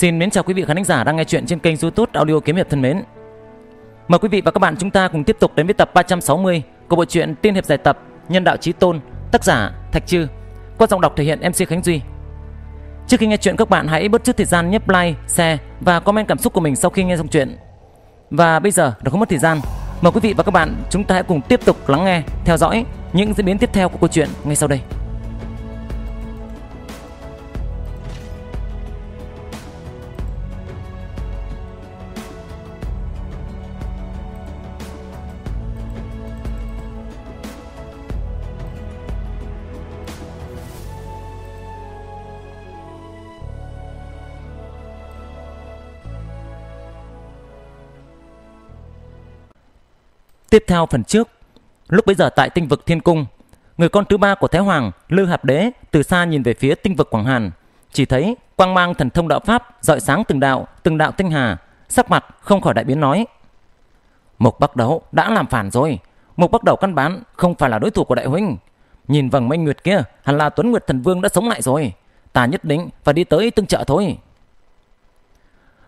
Xin mến chào quý vị khán thính giả đang nghe chuyện trên kênh YouTube Audio Kiếm hiệp thân mến. Mời quý vị và các bạn chúng ta cùng tiếp tục đến với tập 360 của bộ truyện Tiên hiệp giải tập Nhân đạo chí tôn, tác giả Thạch Trư, qua giọng đọc thể hiện MC Khánh Duy. Trước khi nghe chuyện các bạn hãy bớt chút thời gian nhấp like, share và comment cảm xúc của mình sau khi nghe xong chuyện. Và bây giờ đã không mất thời gian, mời quý vị và các bạn chúng ta hãy cùng tiếp tục lắng nghe, theo dõi những diễn biến tiếp theo của câu chuyện ngay sau đây. Tiếp theo phần trước, lúc bấy giờ tại tinh vực Thiên Cung, người con thứ ba của Thái Hoàng, Lư Hạp Đế, từ xa nhìn về phía tinh vực Quảng Hàn, chỉ thấy quang mang thần thông đạo pháp dọi sáng từng đạo, từng đạo tinh hà, sắc mặt không khỏi đại biến nói: "Mục Bắc đầu đã làm phản rồi, Mục Bắc Đầu căn bản không phải là đối thủ của đại huynh. Nhìn vầng minh nguyệt kia, hẳn là Tuấn Nguyệt Thần Vương đã sống lại rồi, ta nhất định phải đi tới tương trợ thôi."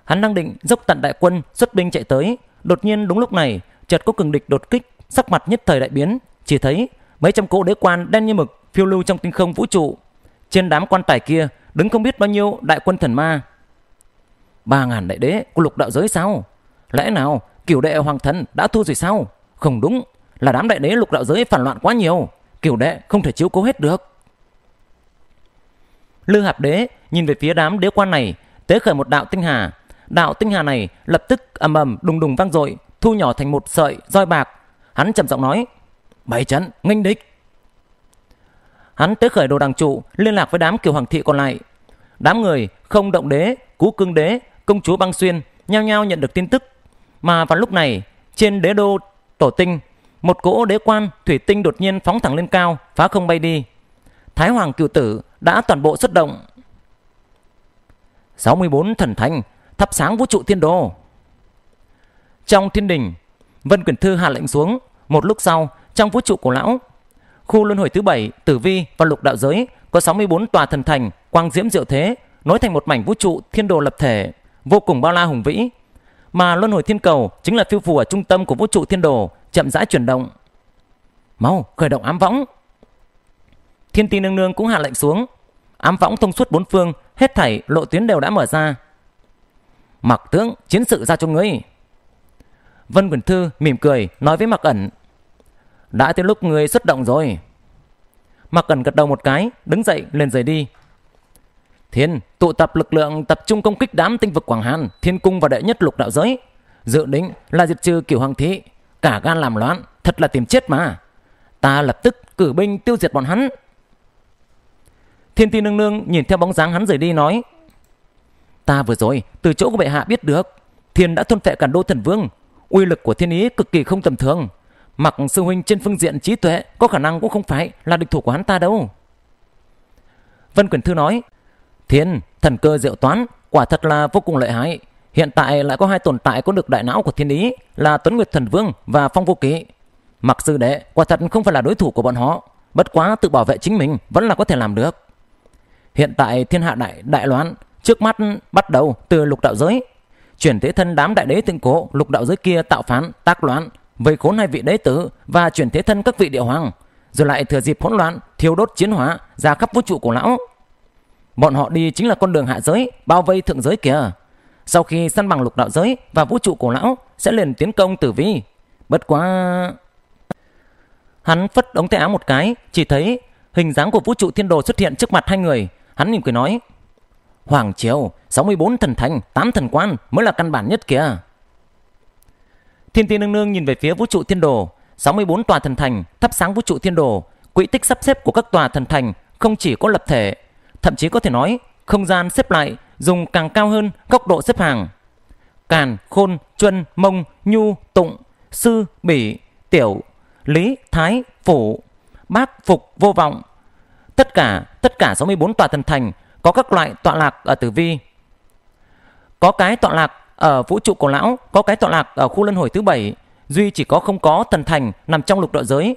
Hắn đang định dốc tận đại quân xuất binh chạy tới, đột nhiên đúng lúc này, chợt có cường địch đột kích, sắc mặt nhất thời đại biến, chỉ thấy mấy trăm cỗ đế quan đen như mực phiêu lưu trong tinh không vũ trụ. Trên đám quan tài kia đứng không biết bao nhiêu đại quân thần ma. Ba ngàn đại đế của lục đạo giới sao? Lẽ nào cửu đệ hoàng thần đã thua rồi sao? Không đúng, là đám đại đế lục đạo giới phản loạn quá nhiều, cửu đệ không thể chiếu cố hết được. Lư Hạp Đế nhìn về phía đám đế quan này, tế khởi một đạo tinh hà. Đạo tinh hà này lập tức ầm ầm đùng đùng vang dội, thu nhỏ thành một sợi roi bạc. Hắn trầm giọng nói, bảy trận nghênh địch. Hắn tới khởi đồ đằng trụ, liên lạc với đám kiều hoàng thị còn lại. Đám người không động đế, cú cương đế, công chúa băng xuyên, nhao nhao nhận được tin tức. Mà vào lúc này, trên đế đô tổ tinh, một cỗ đế quan thủy tinh đột nhiên phóng thẳng lên cao, phá không bay đi. Thái hoàng cựu tử đã toàn bộ xuất động. 64 thần thánh thắp sáng vũ trụ thiên đồ. Trong thiên đình, Vân Quyển Thư hạ lệnh xuống, một lúc sau, trong vũ trụ cổ lão, khu luân hồi thứ bảy, Tử Vi và Lục Đạo Giới có 64 tòa thần thành, quang diễm diệu thế, nối thành một mảnh vũ trụ thiên đồ lập thể, vô cùng bao la hùng vĩ. Mà luân hồi thiên cầu chính là phiêu phù ở trung tâm của vũ trụ thiên đồ, chậm rãi chuyển động. Mau, khởi động ám võng. Thiên ti nương nương cũng hạ lệnh xuống. Ám võng thông suốt bốn phương, hết thảy lộ tuyến đều đã mở ra. Mặc tướng, chiến sự ra cho ngươi. Vân Quỳnh Thư mỉm cười nói với Mạc Ẩn. Đã tới lúc người xuất động rồi. Mạc Ẩn gật đầu một cái, đứng dậy lên rời đi. Thiên, tụ tập lực lượng tập trung công kích đám tinh vực Quảng Hàn, Thiên Cung và đệ nhất lục đạo giới. Dự định là diệt trừ kiểu hoàng thị. Cả gan làm loạn, thật là tìm chết mà. Ta lập tức cử binh tiêu diệt bọn hắn. Thiên ti nương nương nhìn theo bóng dáng hắn rời đi nói. Ta vừa rồi từ chỗ của bệ hạ biết được. Thiên đã thôn phệ cản đô thần vương uy lực của thiên ý cực kỳ không tầm thường. Mặc sư huynh trên phương diện trí tuệ có khả năng cũng không phải là địch thủ của hắn ta đâu. Vân Quyền Thư nói, Thiên, thần cơ diệu toán, quả thật là vô cùng lợi hại. Hiện tại lại có hai tồn tại có được đại não của thiên ý là Tuấn Nguyệt Thần Vương và Phong Vô Kỵ. Mặc sư đệ, quả thật không phải là đối thủ của bọn họ. Bất quá tự bảo vệ chính mình vẫn là có thể làm được. Hiện tại thiên hạ đại đại loạn, trước mắt bắt đầu từ lục đạo giới chuyển thế thân đám đại đế tịnh cố lục đạo giới kia tạo phán tác loạn vây khốn hai vị đế tử và chuyển thế thân các vị địa hoàng rồi lại thừa dịp hỗn loạn thiêu đốt chiến hóa ra khắp vũ trụ của lão bọn họ đi chính là con đường hạ giới bao vây thượng giới kìa sau khi săn bằng lục đạo giới và vũ trụ của lão sẽ liền tiến công tử vi bất quá hắn phất ống tay áo một cái chỉ thấy hình dáng của vũ trụ thiên đồ xuất hiện trước mặt hai người hắn mỉm cười nói Hoàng Triều, 64 thần thành, 8 thần quan mới là căn bản nhất kìa. Thiên tiên nương nương nhìn về phía vũ trụ thiên đồ, 64 tòa thần thành thắp sáng vũ trụ thiên đồ, quỹ tích sắp xếp của các tòa thần thành không chỉ có lập thể, thậm chí có thể nói không gian xếp lại dùng càng cao hơn góc độ xếp hàng. Càn, Khôn, Chuân, Mông, Nhu, Tụng, Sư, Bỉ, Tiểu, Lý, Thái, Phủ, Bác, Phục, Vô Vọng. Tất cả, tất cả 64 tòa thần thành có các loại tọa lạc ở tử vi. Có cái tọa lạc ở vũ trụ cổ lão, có cái tọa lạc ở khu luân hồi thứ bảy, duy chỉ có không có thần thành nằm trong lục đạo giới.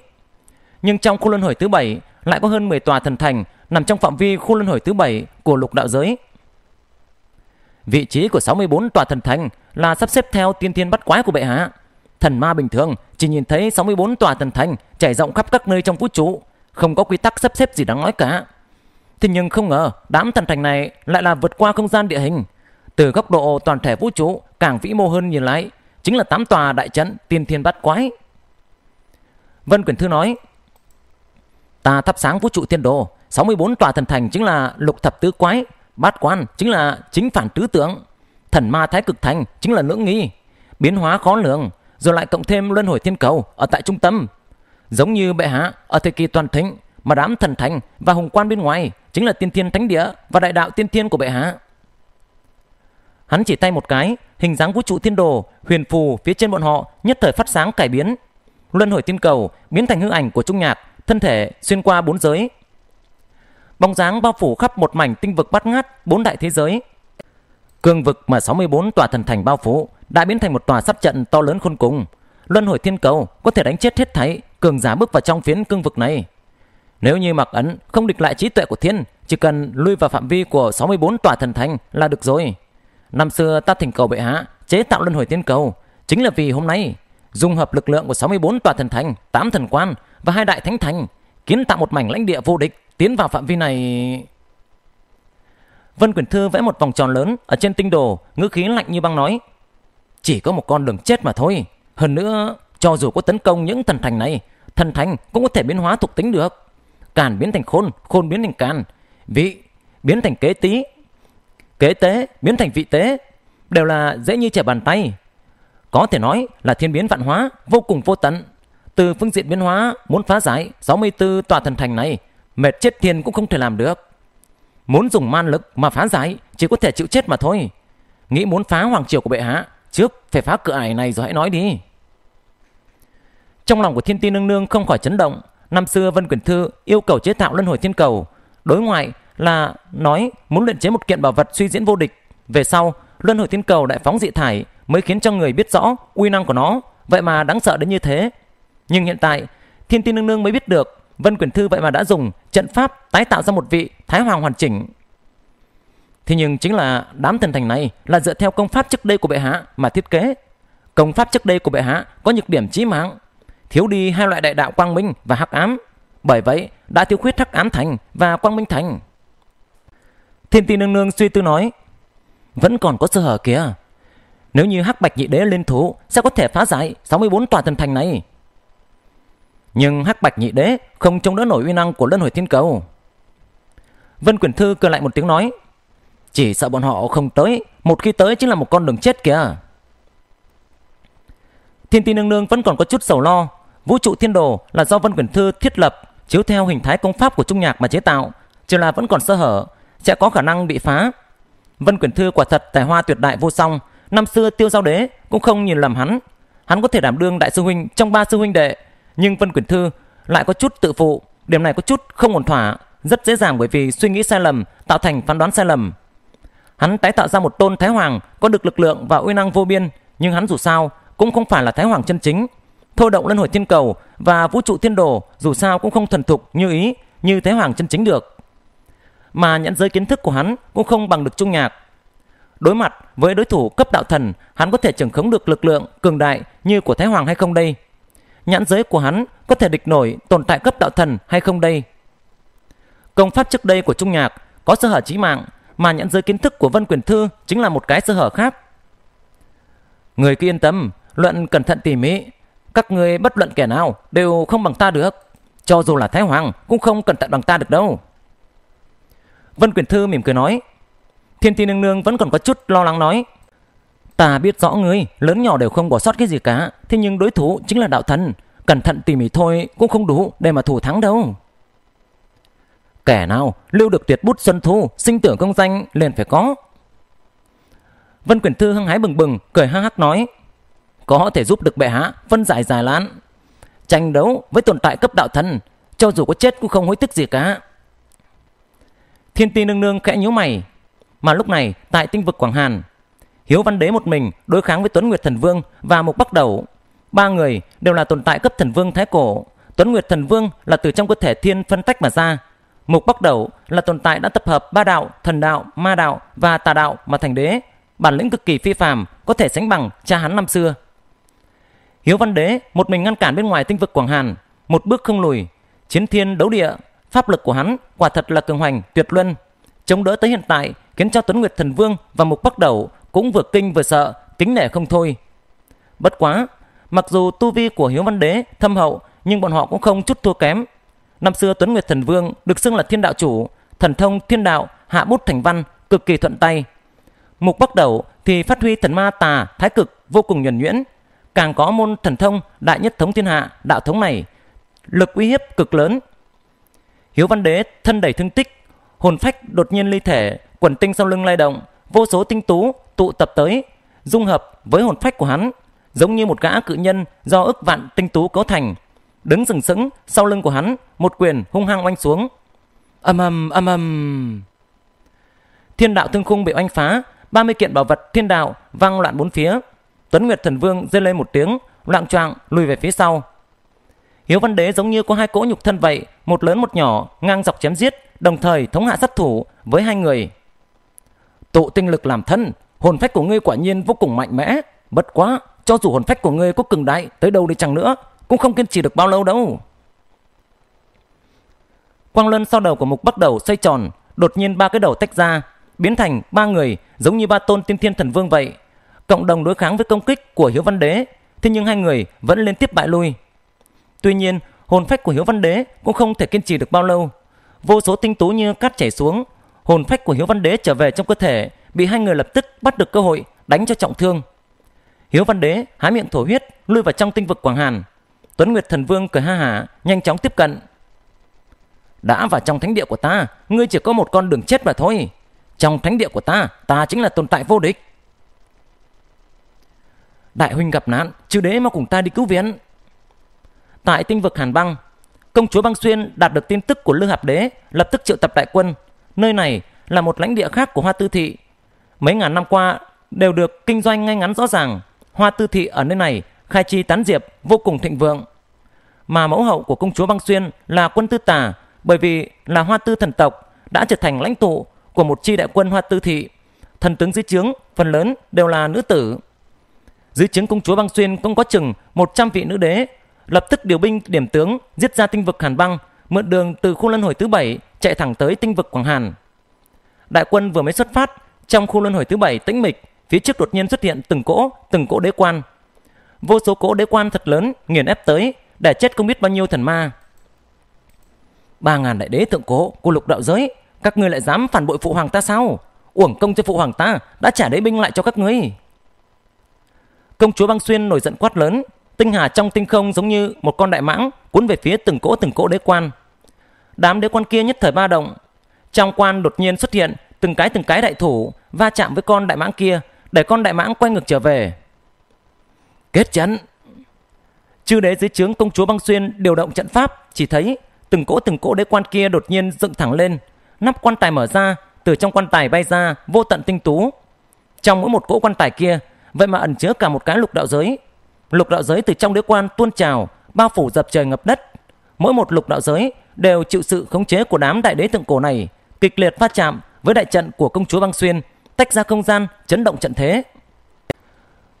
Nhưng trong khu luân hồi thứ bảy lại có hơn 10 tòa thần thành nằm trong phạm vi khu luân hồi thứ bảy của lục đạo giới. Vị trí của 64 tòa thần thành là sắp xếp theo tiên thiên bắt quái của bệ hạ. Thần ma bình thường chỉ nhìn thấy 64 tòa thần thành trải rộng khắp các nơi trong vũ trụ, không có quy tắc sắp xếp gì đáng nói cả. Thế nhưng không ngờ đám thần thành này lại là vượt qua không gian địa hình. Từ góc độ toàn thể vũ trụ càng vĩ mô hơn nhìn lại, chính là tám tòa đại trận tiên thiên bát quái. Vân Quyển Thư nói, ta thắp sáng vũ trụ tiên đồ, 64 tòa thần thành chính là lục thập tứ quái, bát quan chính là chính phản tứ tượng, thần ma thái cực thành chính là lưỡng nghi, biến hóa khó lường, rồi lại cộng thêm luân hồi thiên cầu ở tại trung tâm. Giống như bệ hạ ở thời kỳ toàn thịnh mà đám thần thành và hùng quan bên ngoài chính là tiên thiên thánh địa và đại đạo tiên thiên của bệ hạ. Hắn chỉ tay một cái, hình dáng vũ trụ thiên đồ, huyền phù phía trên bọn họ nhất thời phát sáng cải biến. Luân hồi tiên cầu biến thành hư ảnh của trung nhạc, thân thể xuyên qua bốn giới. Bóng dáng bao phủ khắp một mảnh tinh vực bát ngát, bốn đại thế giới. Cương vực mà 64 tòa thần thành bao phủ đã biến thành một tòa sắp trận to lớn khôn cùng. Luân hồi thiên cầu có thể đánh chết hết thảy cường giả bước vào trong phiến cương vực này. Nếu như mặc ấn không địch lại trí tuệ của thiên, chỉ cần lui vào phạm vi của 64 tòa thần thành là được rồi. Năm xưa ta thỉnh cầu bệ hạ chế tạo luân hồi tiên cầu, chính là vì hôm nay dùng hợp lực lượng của 64 tòa thần thành, 8 thần quan và hai đại thánh thành, kiến tạo một mảnh lãnh địa vô địch tiến vào phạm vi này. Vân Quyển Thư vẽ một vòng tròn lớn ở trên tinh đồ, ngữ khí lạnh như băng nói: "Chỉ có một con đường chết mà thôi, hơn nữa cho dù có tấn công những thần thành này, thần thành cũng có thể biến hóa thuộc tính được." càn biến thành khôn, khôn biến thành càn, vị biến thành kế tí, kế tế biến thành vị tế, đều là dễ như trẻ bàn tay. Có thể nói là thiên biến vạn hóa, vô cùng vô tận. Từ phương diện biến hóa muốn phá giải 64 tòa thần thành này, mệt chết thiên cũng không thể làm được. Muốn dùng man lực mà phá giải chỉ có thể chịu chết mà thôi. Nghĩ muốn phá hoàng triều của bệ hạ, trước phải phá cửa ải này rồi hãy nói đi. Trong lòng của thiên ti nương nương không khỏi chấn động, Năm xưa Vân quyền Thư yêu cầu chế tạo luân hồi thiên cầu, đối ngoại là nói muốn luyện chế một kiện bảo vật suy diễn vô địch. Về sau, luân hồi thiên cầu đại phóng dị thải mới khiến cho người biết rõ uy năng của nó, vậy mà đáng sợ đến như thế. Nhưng hiện tại, Thiên Tiên Nương Nương mới biết được Vân quyền Thư vậy mà đã dùng trận pháp tái tạo ra một vị Thái Hoàng hoàn chỉnh. Thế nhưng chính là đám thần thành này là dựa theo công pháp trước đây của bệ hạ mà thiết kế. Công pháp trước đây của bệ hạ có nhược điểm chí mạng, thiếu đi hai loại đại đạo quang minh và hắc ám. Bởi vậy, đã thiếu khuyết hắc ám thành và quang minh thành. Thiên ti nương nương suy tư nói, vẫn còn có sơ hở kìa. Nếu như hắc bạch nhị đế lên thủ, sẽ có thể phá giải 64 tòa thần thành này. Nhưng hắc bạch nhị đế không chống đỡ nổi uy năng của lân hồi thiên cầu. Vân quyển Thư cười lại một tiếng nói, chỉ sợ bọn họ không tới, một khi tới chính là một con đường chết kìa. Thiên ti nương nương vẫn còn có chút sầu lo, Vũ trụ thiên đồ là do Vân Quyển Thư thiết lập chiếu theo hình thái công pháp của Trung Nhạc mà chế tạo, chỉ là vẫn còn sơ hở, sẽ có khả năng bị phá. Vân Quyển Thư quả thật tài hoa tuyệt đại vô song, năm xưa Tiêu Giao Đế cũng không nhìn lầm hắn. Hắn có thể đảm đương đại sư huynh trong ba sư huynh đệ, nhưng Vân Quyển Thư lại có chút tự phụ, điểm này có chút không ổn thỏa, rất dễ dàng bởi vì suy nghĩ sai lầm tạo thành phán đoán sai lầm. Hắn tái tạo ra một tôn Thái Hoàng có được lực lượng và uy năng vô biên, nhưng hắn dù sao cũng không phải là Thái Hoàng chân chính, thô động luân hồi thiên cầu và vũ trụ thiên đồ dù sao cũng không thuần thục như ý như Thế Hoàng chân chính được. Mà nhãn giới kiến thức của hắn cũng không bằng được Trung Nhạc. Đối mặt với đối thủ cấp đạo thần, hắn có thể trưởng khống được lực lượng cường đại như của Thái Hoàng hay không đây? Nhãn giới của hắn có thể địch nổi tồn tại cấp đạo thần hay không đây? Công pháp trước đây của Trung Nhạc có sơ hở chí mạng, mà nhãn giới kiến thức của Vân Quyền Thư chính là một cái sơ hở khác. Người cứ yên tâm, luận cẩn thận tỉ mỉ, các người bất luận kẻ nào đều không bằng ta được. Cho dù là Thái Hoàng cũng không cần tận bằng ta được đâu. Vân Quyền Thư mỉm cười nói. Thiên Thi Nương Nương vẫn còn có chút lo lắng nói. Ta biết rõ ngươi, lớn nhỏ đều không bỏ sót cái gì cả. Thế nhưng đối thủ chính là đạo thần. Cẩn thận tỉ mỉ thôi cũng không đủ để mà thủ thắng đâu. Kẻ nào lưu được tuyệt bút xuân thu, sinh tử công danh liền phải có. Vân Quyền Thư hăng hái bừng bừng, cười ha hắc nói có thể giúp được bệ hạ phân giải giải lán tranh đấu với tồn tại cấp đạo thần cho dù có chết cũng không hối tiếc gì cả thiên ti nương nương khẽ nhíu mày mà lúc này tại tinh vực quảng hàn hiếu văn đế một mình đối kháng với tuấn nguyệt thần vương và mục bắc đầu ba người đều là tồn tại cấp thần vương thái cổ tuấn nguyệt thần vương là từ trong cơ thể thiên phân tách mà ra mục bắc đầu là tồn tại đã tập hợp ba đạo thần đạo ma đạo và tà đạo mà thành đế bản lĩnh cực kỳ phi phàm có thể sánh bằng cha hắn năm xưa Hiếu Văn Đế một mình ngăn cản bên ngoài tinh vực Quảng Hàn, một bước không lùi, chiến thiên đấu địa, pháp lực của hắn quả thật là cường hoành, tuyệt luân. Chống đỡ tới hiện tại khiến cho Tuấn Nguyệt Thần Vương và Mục Bắc Đầu cũng vừa kinh vừa sợ, kính nể không thôi. Bất quá, mặc dù tu vi của Hiếu Văn Đế thâm hậu nhưng bọn họ cũng không chút thua kém. Năm xưa Tuấn Nguyệt Thần Vương được xưng là thiên đạo chủ, thần thông thiên đạo, hạ bút thành văn, cực kỳ thuận tay. Mục Bắc Đầu thì phát huy thần ma tà thái cực vô cùng nhuần nhuyễn càng có môn thần thông đại nhất thống thiên hạ đạo thống này lực uy hiếp cực lớn hiếu văn đế thân đầy thương tích hồn phách đột nhiên ly thể quần tinh sau lưng lay động vô số tinh tú tụ tập tới dung hợp với hồn phách của hắn giống như một gã cự nhân do ức vạn tinh tú cấu thành đứng sừng sững sau lưng của hắn một quyền hung hăng oanh xuống ầm ầm ầm ầm thiên đạo thương khung bị oanh phá 30 kiện bảo vật thiên đạo vang loạn bốn phía Tuấn Nguyệt Thần Vương rên lên một tiếng, loạn choạng lùi về phía sau. Hiếu Văn Đế giống như có hai cỗ nhục thân vậy, một lớn một nhỏ, ngang dọc chém giết, đồng thời thống hạ sát thủ với hai người. Tụ tinh lực làm thân, hồn phách của ngươi quả nhiên vô cùng mạnh mẽ, bất quá, cho dù hồn phách của ngươi có cường đại tới đâu đi chăng nữa, cũng không kiên trì được bao lâu đâu. Quang luân sau đầu của mục bắt đầu xoay tròn, đột nhiên ba cái đầu tách ra, biến thành ba người giống như ba tôn tiên thiên thần vương vậy cộng đồng đối kháng với công kích của Hiếu Văn Đế, thế nhưng hai người vẫn liên tiếp bại lui. Tuy nhiên, hồn phách của Hiếu Văn Đế cũng không thể kiên trì được bao lâu. Vô số tinh tú như cát chảy xuống, hồn phách của Hiếu Văn Đế trở về trong cơ thể, bị hai người lập tức bắt được cơ hội đánh cho trọng thương. Hiếu Văn Đế há miệng thổ huyết, lui vào trong tinh vực Quảng Hàn. Tuấn Nguyệt Thần Vương cười ha hả, nhanh chóng tiếp cận. Đã vào trong thánh địa của ta, ngươi chỉ có một con đường chết mà thôi. Trong thánh địa của ta, ta chính là tồn tại vô địch đại huynh gặp nạn, chứ đế mà cùng ta đi cứu viện. Tại tinh vực Hàn Băng, công chúa Băng Xuyên đạt được tin tức của Lương Hạp Đế, lập tức triệu tập đại quân. Nơi này là một lãnh địa khác của Hoa Tư Thị. Mấy ngàn năm qua đều được kinh doanh ngay ngắn rõ ràng. Hoa Tư Thị ở nơi này khai chi tán diệp, vô cùng thịnh vượng. Mà mẫu hậu của công chúa Băng Xuyên là quân tư tả, bởi vì là Hoa Tư thần tộc, đã trở thành lãnh tụ của một chi đại quân Hoa Tư Thị. Thần tướng dưới trướng phần lớn đều là nữ tử. Dưới trướng công chúa Băng Xuyên cũng có chừng 100 vị nữ đế, lập tức điều binh điểm tướng giết ra tinh vực Hàn Băng, mượn đường từ khu luân hồi thứ bảy chạy thẳng tới tinh vực Quảng Hàn. Đại quân vừa mới xuất phát, trong khu luân hồi thứ bảy tĩnh mịch, phía trước đột nhiên xuất hiện từng cỗ, từng cỗ đế quan. Vô số cỗ đế quan thật lớn nghiền ép tới, để chết không biết bao nhiêu thần ma. Ba ngàn đại đế thượng cổ của lục đạo giới, các ngươi lại dám phản bội phụ hoàng ta sao? Uổng công cho phụ hoàng ta đã trả đế binh lại cho các ngươi. Công chúa Băng Xuyên nổi giận quát lớn, tinh hà trong tinh không giống như một con đại mãng cuốn về phía từng cỗ từng cỗ đế quan. Đám đế quan kia nhất thời ba động, trong quan đột nhiên xuất hiện từng cái từng cái đại thủ va chạm với con đại mãng kia, để con đại mãng quay ngược trở về. Kết chắn. Chư đế dưới trướng công chúa Băng Xuyên điều động trận pháp, chỉ thấy từng cỗ từng cỗ đế quan kia đột nhiên dựng thẳng lên, nắp quan tài mở ra, từ trong quan tài bay ra vô tận tinh tú. Trong mỗi một cỗ quan tài kia vậy mà ẩn chứa cả một cái lục đạo giới. Lục đạo giới từ trong đế quan tuôn trào, bao phủ dập trời ngập đất. Mỗi một lục đạo giới đều chịu sự khống chế của đám đại đế thượng cổ này, kịch liệt va chạm với đại trận của công chúa Băng Xuyên, tách ra không gian, chấn động trận thế.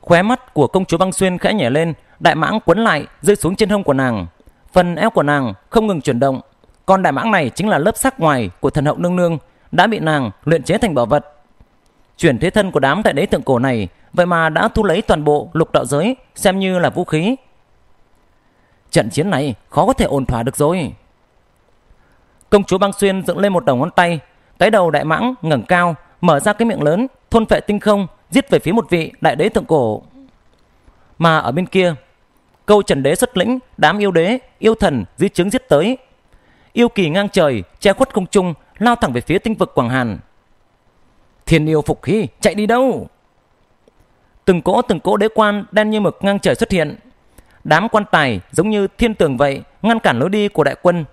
Khóe mắt của công chúa Băng Xuyên khẽ nhảy lên, đại mãng quấn lại rơi xuống trên hông của nàng. Phần eo của nàng không ngừng chuyển động, con đại mãng này chính là lớp sắc ngoài của thần hậu nương nương đã bị nàng luyện chế thành bảo vật Chuyển thế thân của đám đại đế thượng cổ này Vậy mà đã thu lấy toàn bộ lục đạo giới Xem như là vũ khí Trận chiến này khó có thể ổn thỏa được rồi Công chúa băng xuyên dựng lên một đầu ngón tay Cái đầu đại mãng ngẩng cao Mở ra cái miệng lớn Thôn phệ tinh không Giết về phía một vị đại đế thượng cổ Mà ở bên kia Câu trần đế xuất lĩnh Đám yêu đế Yêu thần Dưới chứng giết tới Yêu kỳ ngang trời Che khuất không trung Lao thẳng về phía tinh vực Quảng Hàn Thiên yêu phục khí, chạy đi đâu? Từng cỗ từng cỗ đế quan đen như mực ngang trời xuất hiện. Đám quan tài giống như thiên tường vậy, ngăn cản lối đi của đại quân.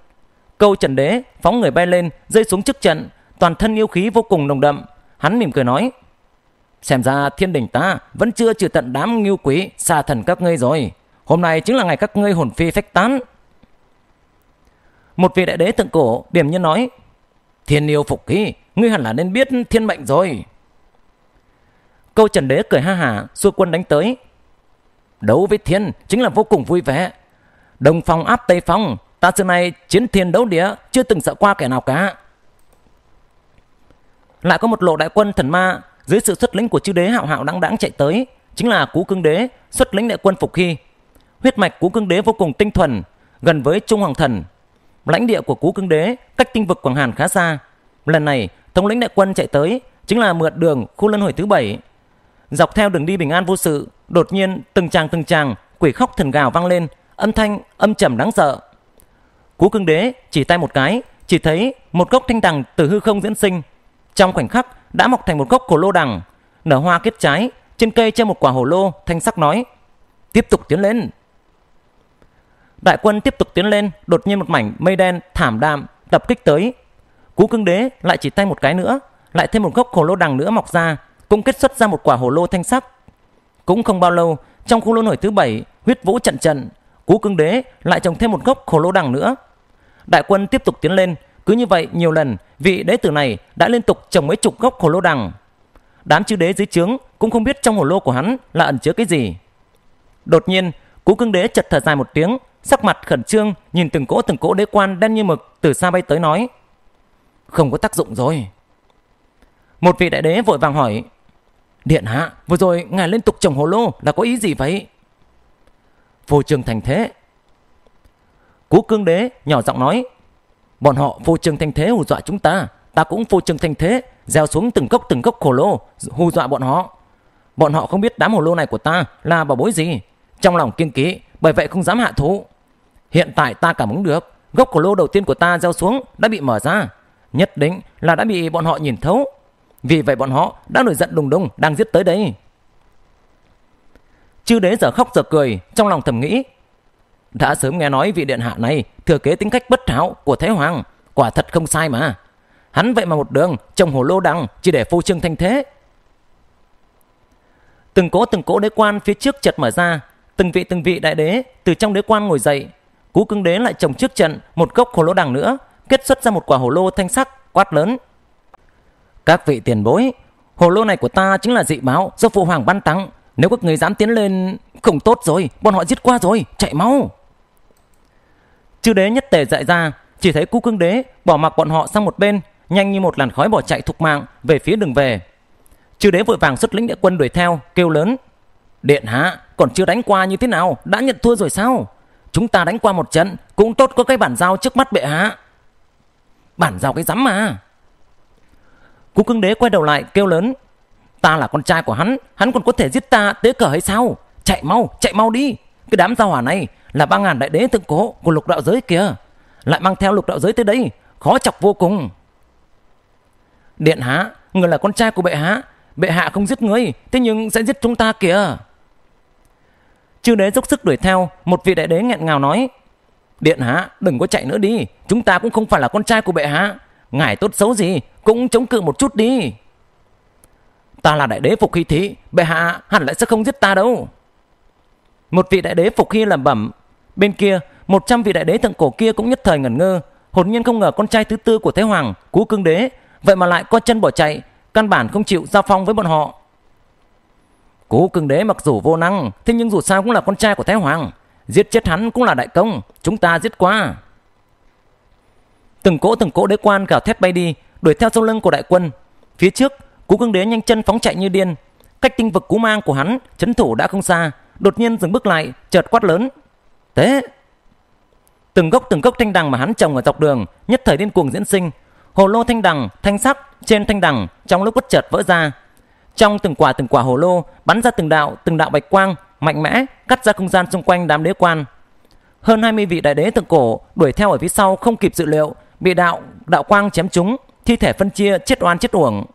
Câu trần đế phóng người bay lên, rơi xuống trước trận, toàn thân yêu khí vô cùng nồng đậm. Hắn mỉm cười nói, xem ra thiên đình ta vẫn chưa trừ tận đám ngưu quý, xa thần các ngươi rồi. Hôm nay chính là ngày các ngươi hồn phi phách tán. Một vị đại đế thượng cổ, điểm như nói, Thiên yêu phục khí, ngươi hẳn là nên biết thiên mệnh rồi. Câu trần đế cười ha hà xua quân đánh tới. Đấu với thiên chính là vô cùng vui vẻ. Đồng phong áp tây phong, ta xưa nay chiến thiên đấu địa, chưa từng sợ qua kẻ nào cả. Lại có một lộ đại quân thần ma dưới sự xuất lĩnh của chư đế hạo hạo đáng đáng chạy tới chính là cú cương đế xuất lĩnh đại quân phục khi huyết mạch cú cương đế vô cùng tinh thuần gần với trung hoàng thần lãnh địa của Cú Cưng Đế cách tinh vực Quảng Hàn khá xa. Lần này, thống lĩnh đại quân chạy tới chính là mượn đường khu luân hồi thứ bảy. Dọc theo đường đi bình an vô sự, đột nhiên từng tràng từng tràng quỷ khóc thần gào vang lên, âm thanh âm trầm đáng sợ. Cú Cưng Đế chỉ tay một cái, chỉ thấy một gốc thanh đằng từ hư không diễn sinh, trong khoảnh khắc đã mọc thành một gốc cổ lô đằng, nở hoa kết trái, trên cây treo một quả hồ lô thanh sắc nói: "Tiếp tục tiến lên." Đại quân tiếp tục tiến lên, đột nhiên một mảnh mây đen thảm đạm tập kích tới. Cú cưng đế lại chỉ tay một cái nữa, lại thêm một gốc hồ lô đằng nữa mọc ra, cũng kết xuất ra một quả hồ lô thanh sắc. Cũng không bao lâu, trong khu lô nổi thứ bảy, huyết vũ trận trận, cú cưng đế lại trồng thêm một gốc hồ lô đằng nữa. Đại quân tiếp tục tiến lên, cứ như vậy nhiều lần, vị đế tử này đã liên tục trồng mấy chục gốc hồ lô đằng. Đám chư đế dưới trướng cũng không biết trong hồ lô của hắn là ẩn chứa cái gì. Đột nhiên, cú cưng đế chật thở dài một tiếng, sắc mặt khẩn trương nhìn từng cỗ từng cỗ đế quan đen như mực từ xa bay tới nói. Không có tác dụng rồi. Một vị đại đế vội vàng hỏi. Điện hạ, vừa rồi ngài liên tục trồng hồ lô là có ý gì vậy? Vô trường thành thế. Cú cương đế nhỏ giọng nói. Bọn họ vô trường thành thế hù dọa chúng ta. Ta cũng vô trường thành thế, gieo xuống từng cốc từng cốc hồ lô, hù dọa bọn họ. Bọn họ không biết đám hồ lô này của ta là bảo bối gì. Trong lòng kiên kỵ, bởi vậy không dám hạ thủ. Hiện tại ta cảm ứng được, gốc của lô đầu tiên của ta gieo xuống đã bị mở ra. Nhất định là đã bị bọn họ nhìn thấu. Vì vậy bọn họ đã nổi giận đùng đùng đang giết tới đây. Chư đế giờ khóc giờ cười, trong lòng thầm nghĩ. Đã sớm nghe nói vị điện hạ này thừa kế tính cách bất tháo của thái Hoàng. Quả thật không sai mà. Hắn vậy mà một đường trồng hồ lô đằng chỉ để phô trương thanh thế. Từng cố từng cố đế quan phía trước chật mở ra, từng vị từng vị đại đế từ trong đế quan ngồi dậy, Cú cưng đế lại trồng trước trận một gốc hồ lô đằng nữa, kết xuất ra một quả hồ lô thanh sắc quát lớn. Các vị tiền bối, hồ lô này của ta chính là dị báo do phụ hoàng ban tặng. Nếu các người dám tiến lên, không tốt rồi, bọn họ giết qua rồi, chạy mau. Chư đế nhất tề dạy ra, chỉ thấy cú cưng đế bỏ mặc bọn họ sang một bên, nhanh như một làn khói bỏ chạy thục mạng về phía đường về. Chư đế vội vàng xuất lĩnh địa quân đuổi theo, kêu lớn. Điện hạ, còn chưa đánh qua như thế nào, đã nhận thua rồi sao? chúng ta đánh qua một trận cũng tốt có cái bản giao trước mắt bệ hạ bản giao cái rắm mà cú cương đế quay đầu lại kêu lớn ta là con trai của hắn hắn còn có thể giết ta tế cờ hay sao chạy mau chạy mau đi cái đám giao hỏa này là ba ngàn đại đế thượng cố của lục đạo giới kìa lại mang theo lục đạo giới tới đây khó chọc vô cùng điện hạ người là con trai của bệ hạ bệ hạ không giết người thế nhưng sẽ giết chúng ta kìa Chư đế dốc sức đuổi theo, một vị đại đế nghẹn ngào nói: "Điện hạ, đừng có chạy nữa đi, chúng ta cũng không phải là con trai của bệ hạ, ngài tốt xấu gì cũng chống cự một chút đi." "Ta là đại đế phục khí thị bệ hạ hẳn lại sẽ không giết ta đâu." Một vị đại đế phục khí làm bẩm, bên kia, một trăm vị đại đế thượng cổ kia cũng nhất thời ngẩn ngơ, hồn nhiên không ngờ con trai thứ tư của Thế Hoàng, Cú Cương Đế, vậy mà lại co chân bỏ chạy, căn bản không chịu giao phong với bọn họ. Cố cưng đế mặc dù vô năng, thế nhưng dù sao cũng là con trai của Thái Hoàng. Giết chết hắn cũng là đại công, chúng ta giết qua. Từng cỗ từng cỗ đế quan gào thét bay đi, đuổi theo sau lưng của đại quân. Phía trước, cố cưng đế nhanh chân phóng chạy như điên. Cách tinh vực cú mang của hắn, chấn thủ đã không xa, đột nhiên dừng bước lại, chợt quát lớn. Tế! Từng gốc từng gốc thanh đằng mà hắn trồng ở dọc đường, nhất thời điên cuồng diễn sinh. Hồ lô thanh đằng, thanh sắc trên thanh đằng trong lúc bất chợt vỡ ra, trong từng quả từng quả hồ lô bắn ra từng đạo từng đạo bạch quang mạnh mẽ cắt ra không gian xung quanh đám đế quan. Hơn 20 vị đại đế thượng cổ đuổi theo ở phía sau không kịp dự liệu, bị đạo đạo quang chém chúng thi thể phân chia chết oan chết uổng.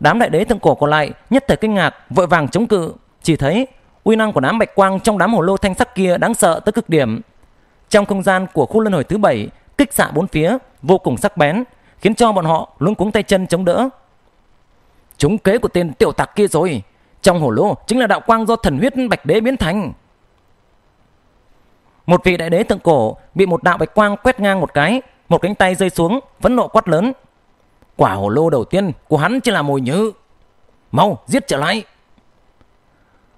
Đám đại đế thượng cổ còn lại nhất thời kinh ngạc, vội vàng chống cự, chỉ thấy uy năng của đám bạch quang trong đám hồ lô thanh sắc kia đáng sợ tới cực điểm. Trong không gian của khu luân hồi thứ bảy kích xạ bốn phía vô cùng sắc bén, khiến cho bọn họ luống cuống tay chân chống đỡ, Chúng kế của tên tiểu tặc kia rồi Trong hổ lô chính là đạo quang do thần huyết bạch đế biến thành Một vị đại đế thượng cổ Bị một đạo bạch quang quét ngang một cái Một cánh tay rơi xuống Vẫn nộ quát lớn Quả hổ lô đầu tiên của hắn chỉ là mồi nhớ Mau giết trở lại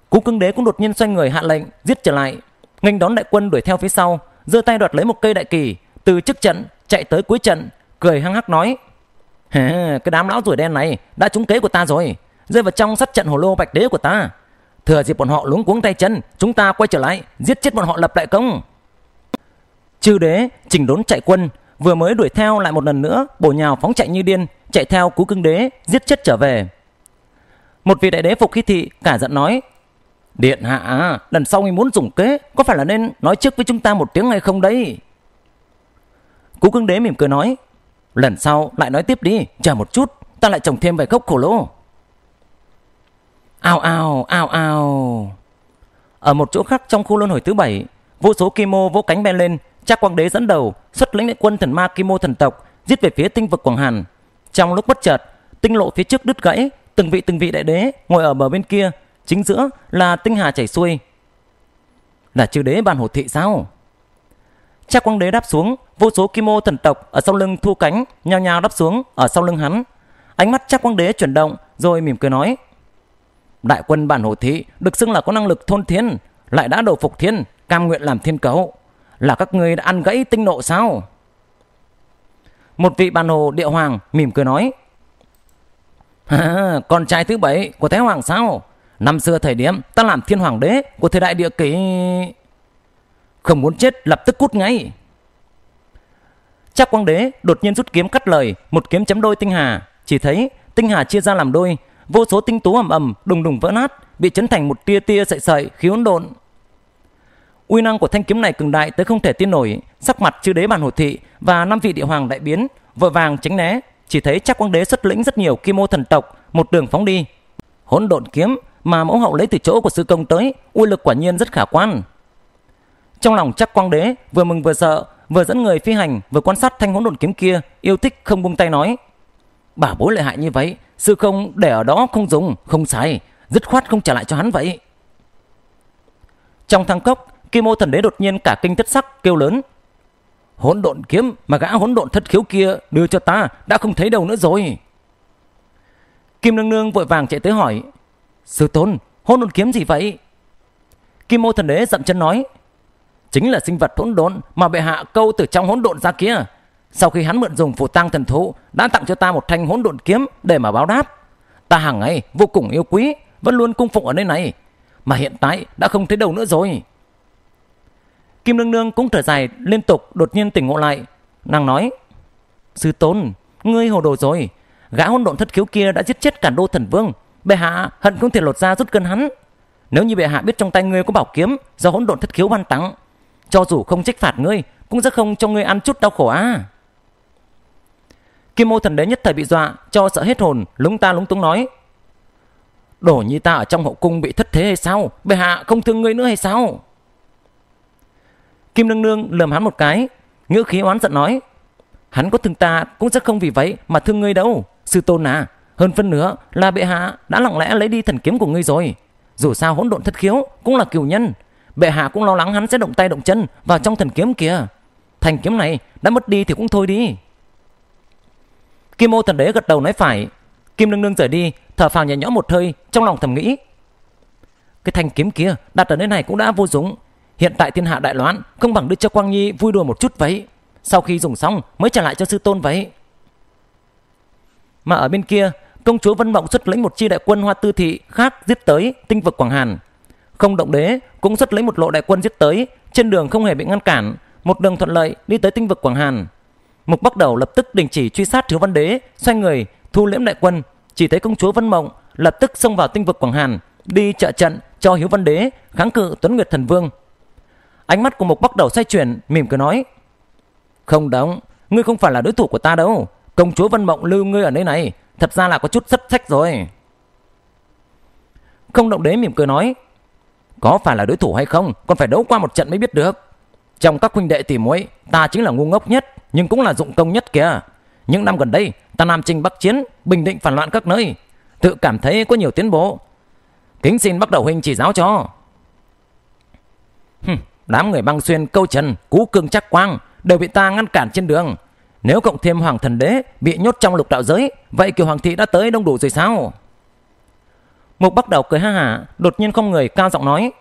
Cú cưng đế cũng đột nhiên xoay người hạ lệnh Giết trở lại Ngành đón đại quân đuổi theo phía sau giơ tay đoạt lấy một cây đại kỳ Từ trước trận chạy tới cuối trận Cười hăng hắc nói cái đám lão rùi đen này đã trúng kế của ta rồi, rơi vào trong sắt trận hồ lô bạch đế của ta. Thừa dịp bọn họ luống cuống tay chân, chúng ta quay trở lại, giết chết bọn họ lập lại công. Chư đế chỉnh đốn chạy quân, vừa mới đuổi theo lại một lần nữa, bổ nhào phóng chạy như điên, chạy theo cú cưng đế, giết chết trở về. Một vị đại đế phục khí thị cả giận nói, Điện hạ, lần sau ngươi muốn dùng kế, có phải là nên nói trước với chúng ta một tiếng hay không đấy? Cú cưng đế mỉm cười nói, Lần sau lại nói tiếp đi, chờ một chút, ta lại trồng thêm vài gốc khổ lỗ. Ao ao, ao ao. Ở một chỗ khác trong khu luân hồi thứ bảy, vô số kim Kimo vỗ cánh bay lên, cha quang đế dẫn đầu, xuất lĩnh đại quân thần ma kim Kimo thần tộc, giết về phía tinh vực Quảng Hàn. Trong lúc bất chợt, tinh lộ phía trước đứt gãy, từng vị từng vị đại đế ngồi ở bờ bên kia, chính giữa là tinh hà chảy xuôi. Là chư đế bàn hồ thị sao? Cha quang đế đáp xuống, vô số kim ô thần tộc ở sau lưng thu cánh, nhao nhao đáp xuống ở sau lưng hắn. Ánh mắt cha quang đế chuyển động rồi mỉm cười nói. Đại quân bản hồ thị được xưng là có năng lực thôn thiên, lại đã đổ phục thiên, cam nguyện làm thiên cấu. Là các ngươi đã ăn gãy tinh nộ sao? Một vị bản hồ địa hoàng mỉm cười nói. À, con trai thứ bảy của Thái Hoàng sao? Năm xưa thời điểm ta làm thiên hoàng đế của thời đại địa kỷ... Không muốn chết lập tức cút ngay Trác Quang Đế đột nhiên rút kiếm cắt lời Một kiếm chém đôi tinh hà Chỉ thấy tinh hà chia ra làm đôi Vô số tinh tú ầm ầm đùng đùng vỡ nát Bị chấn thành một tia tia sợi sợi khí hỗn độn Uy năng của thanh kiếm này cường đại tới không thể tin nổi Sắc mặt chư đế bàn hồ thị Và năm vị địa hoàng đại biến Vội vàng tránh né Chỉ thấy Trác Quang Đế xuất lĩnh rất nhiều kim mô thần tộc Một đường phóng đi Hỗn độn kiếm mà mẫu hậu lấy từ chỗ của sư công tới uy lực quả nhiên rất khả quan trong lòng chắc quang đế vừa mừng vừa sợ, vừa dẫn người phi hành, vừa quan sát thanh hỗn độn kiếm kia, yêu thích không buông tay nói. Bà bối lợi hại như vậy, sư không để ở đó không dùng, không xài, dứt khoát không trả lại cho hắn vậy. Trong thang cốc, Kim Ô thần đế đột nhiên cả kinh thất sắc kêu lớn. Hỗn độn kiếm mà gã hỗn độn thất khiếu kia đưa cho ta đã không thấy đâu nữa rồi. Kim Nương Nương vội vàng chạy tới hỏi. Sư tôn, hỗn độn kiếm gì vậy? Kim Ô thần đế dậm chân nói chính là sinh vật hỗn độn mà bệ hạ câu từ trong hỗn độn ra kia. Sau khi hắn mượn dùng phù tang thần thụ đã tặng cho ta một thanh hỗn độn kiếm để mà báo đáp. Ta hàng ngày vô cùng yêu quý, vẫn luôn cung phụng ở nơi này, mà hiện tại đã không thấy đâu nữa rồi. Kim Nương Nương cũng thở dài liên tục đột nhiên tỉnh ngộ lại. Nàng nói, Sư Tôn, ngươi hồ đồ rồi. Gã hỗn độn thất khiếu kia đã giết chết cả đô thần vương. Bệ hạ hận không thể lột ra rút cơn hắn. Nếu như bệ hạ biết trong tay ngươi có bảo kiếm do hỗn độn thất khiếu ban tặng, cho dù không trách phạt ngươi, cũng sẽ không cho ngươi ăn chút đau khổ à. Kim mô thần đế nhất thời bị dọa, cho sợ hết hồn, lúng ta lúng túng nói. Đổ nhi ta ở trong hậu cung bị thất thế hay sao? Bệ hạ không thương ngươi nữa hay sao? Kim nương nương lườm hắn một cái, ngữ khí oán giận nói. Hắn có thương ta cũng sẽ không vì vậy mà thương ngươi đâu, sư tôn à. Hơn phân nữa là bệ hạ đã lặng lẽ lấy đi thần kiếm của ngươi rồi. Dù sao hỗn độn thất khiếu cũng là cửu nhân, bệ hạ cũng lo lắng hắn sẽ động tay động chân vào trong thần kiếm kìa thành kiếm này đã mất đi thì cũng thôi đi kim ô thần đế gật đầu nói phải kim nương nương rời đi thở phào nhẹ nhõm một hơi trong lòng thầm nghĩ cái thanh kiếm kia đặt ở nơi này cũng đã vô dụng hiện tại thiên hạ đại loạn không bằng đưa cho quang nhi vui đùa một chút vậy sau khi dùng xong mới trả lại cho sư tôn vậy mà ở bên kia công chúa vân vọng xuất lĩnh một chi đại quân hoa tư thị khác giết tới tinh vực quảng hàn không động đế cũng xuất lấy một lộ đại quân giết tới, trên đường không hề bị ngăn cản, một đường thuận lợi đi tới tinh vực Quảng Hàn. Mục Bắc Đầu lập tức đình chỉ truy sát Thiếu Văn Đế, xoay người, thu liễm đại quân, chỉ thấy công chúa Vân Mộng lập tức xông vào tinh vực Quảng Hàn, đi trợ trận cho Hiếu Văn Đế kháng cự Tuấn Nguyệt Thần Vương. Ánh mắt của Mục Bắc Đầu xoay chuyển, mỉm cười nói: "Không đóng, ngươi không phải là đối thủ của ta đâu, công chúa Vân Mộng lưu ngươi ở nơi này, thật ra là có chút rất sách rồi." Không động đế mỉm cười nói: có phải là đối thủ hay không Còn phải đấu qua một trận mới biết được Trong các huynh đệ tỷ muội Ta chính là ngu ngốc nhất Nhưng cũng là dụng công nhất kìa Những năm gần đây Ta Nam Trinh Bắc Chiến Bình định phản loạn các nơi Tự cảm thấy có nhiều tiến bộ Kính xin bắt đầu huynh chỉ giáo cho Đám người băng xuyên câu trần Cú cương chắc quang Đều bị ta ngăn cản trên đường Nếu cộng thêm hoàng thần đế Bị nhốt trong lục đạo giới Vậy kiều hoàng thị đã tới đông đủ rồi sao Mục bắt đầu cười ha hả, đột nhiên không người cao giọng nói.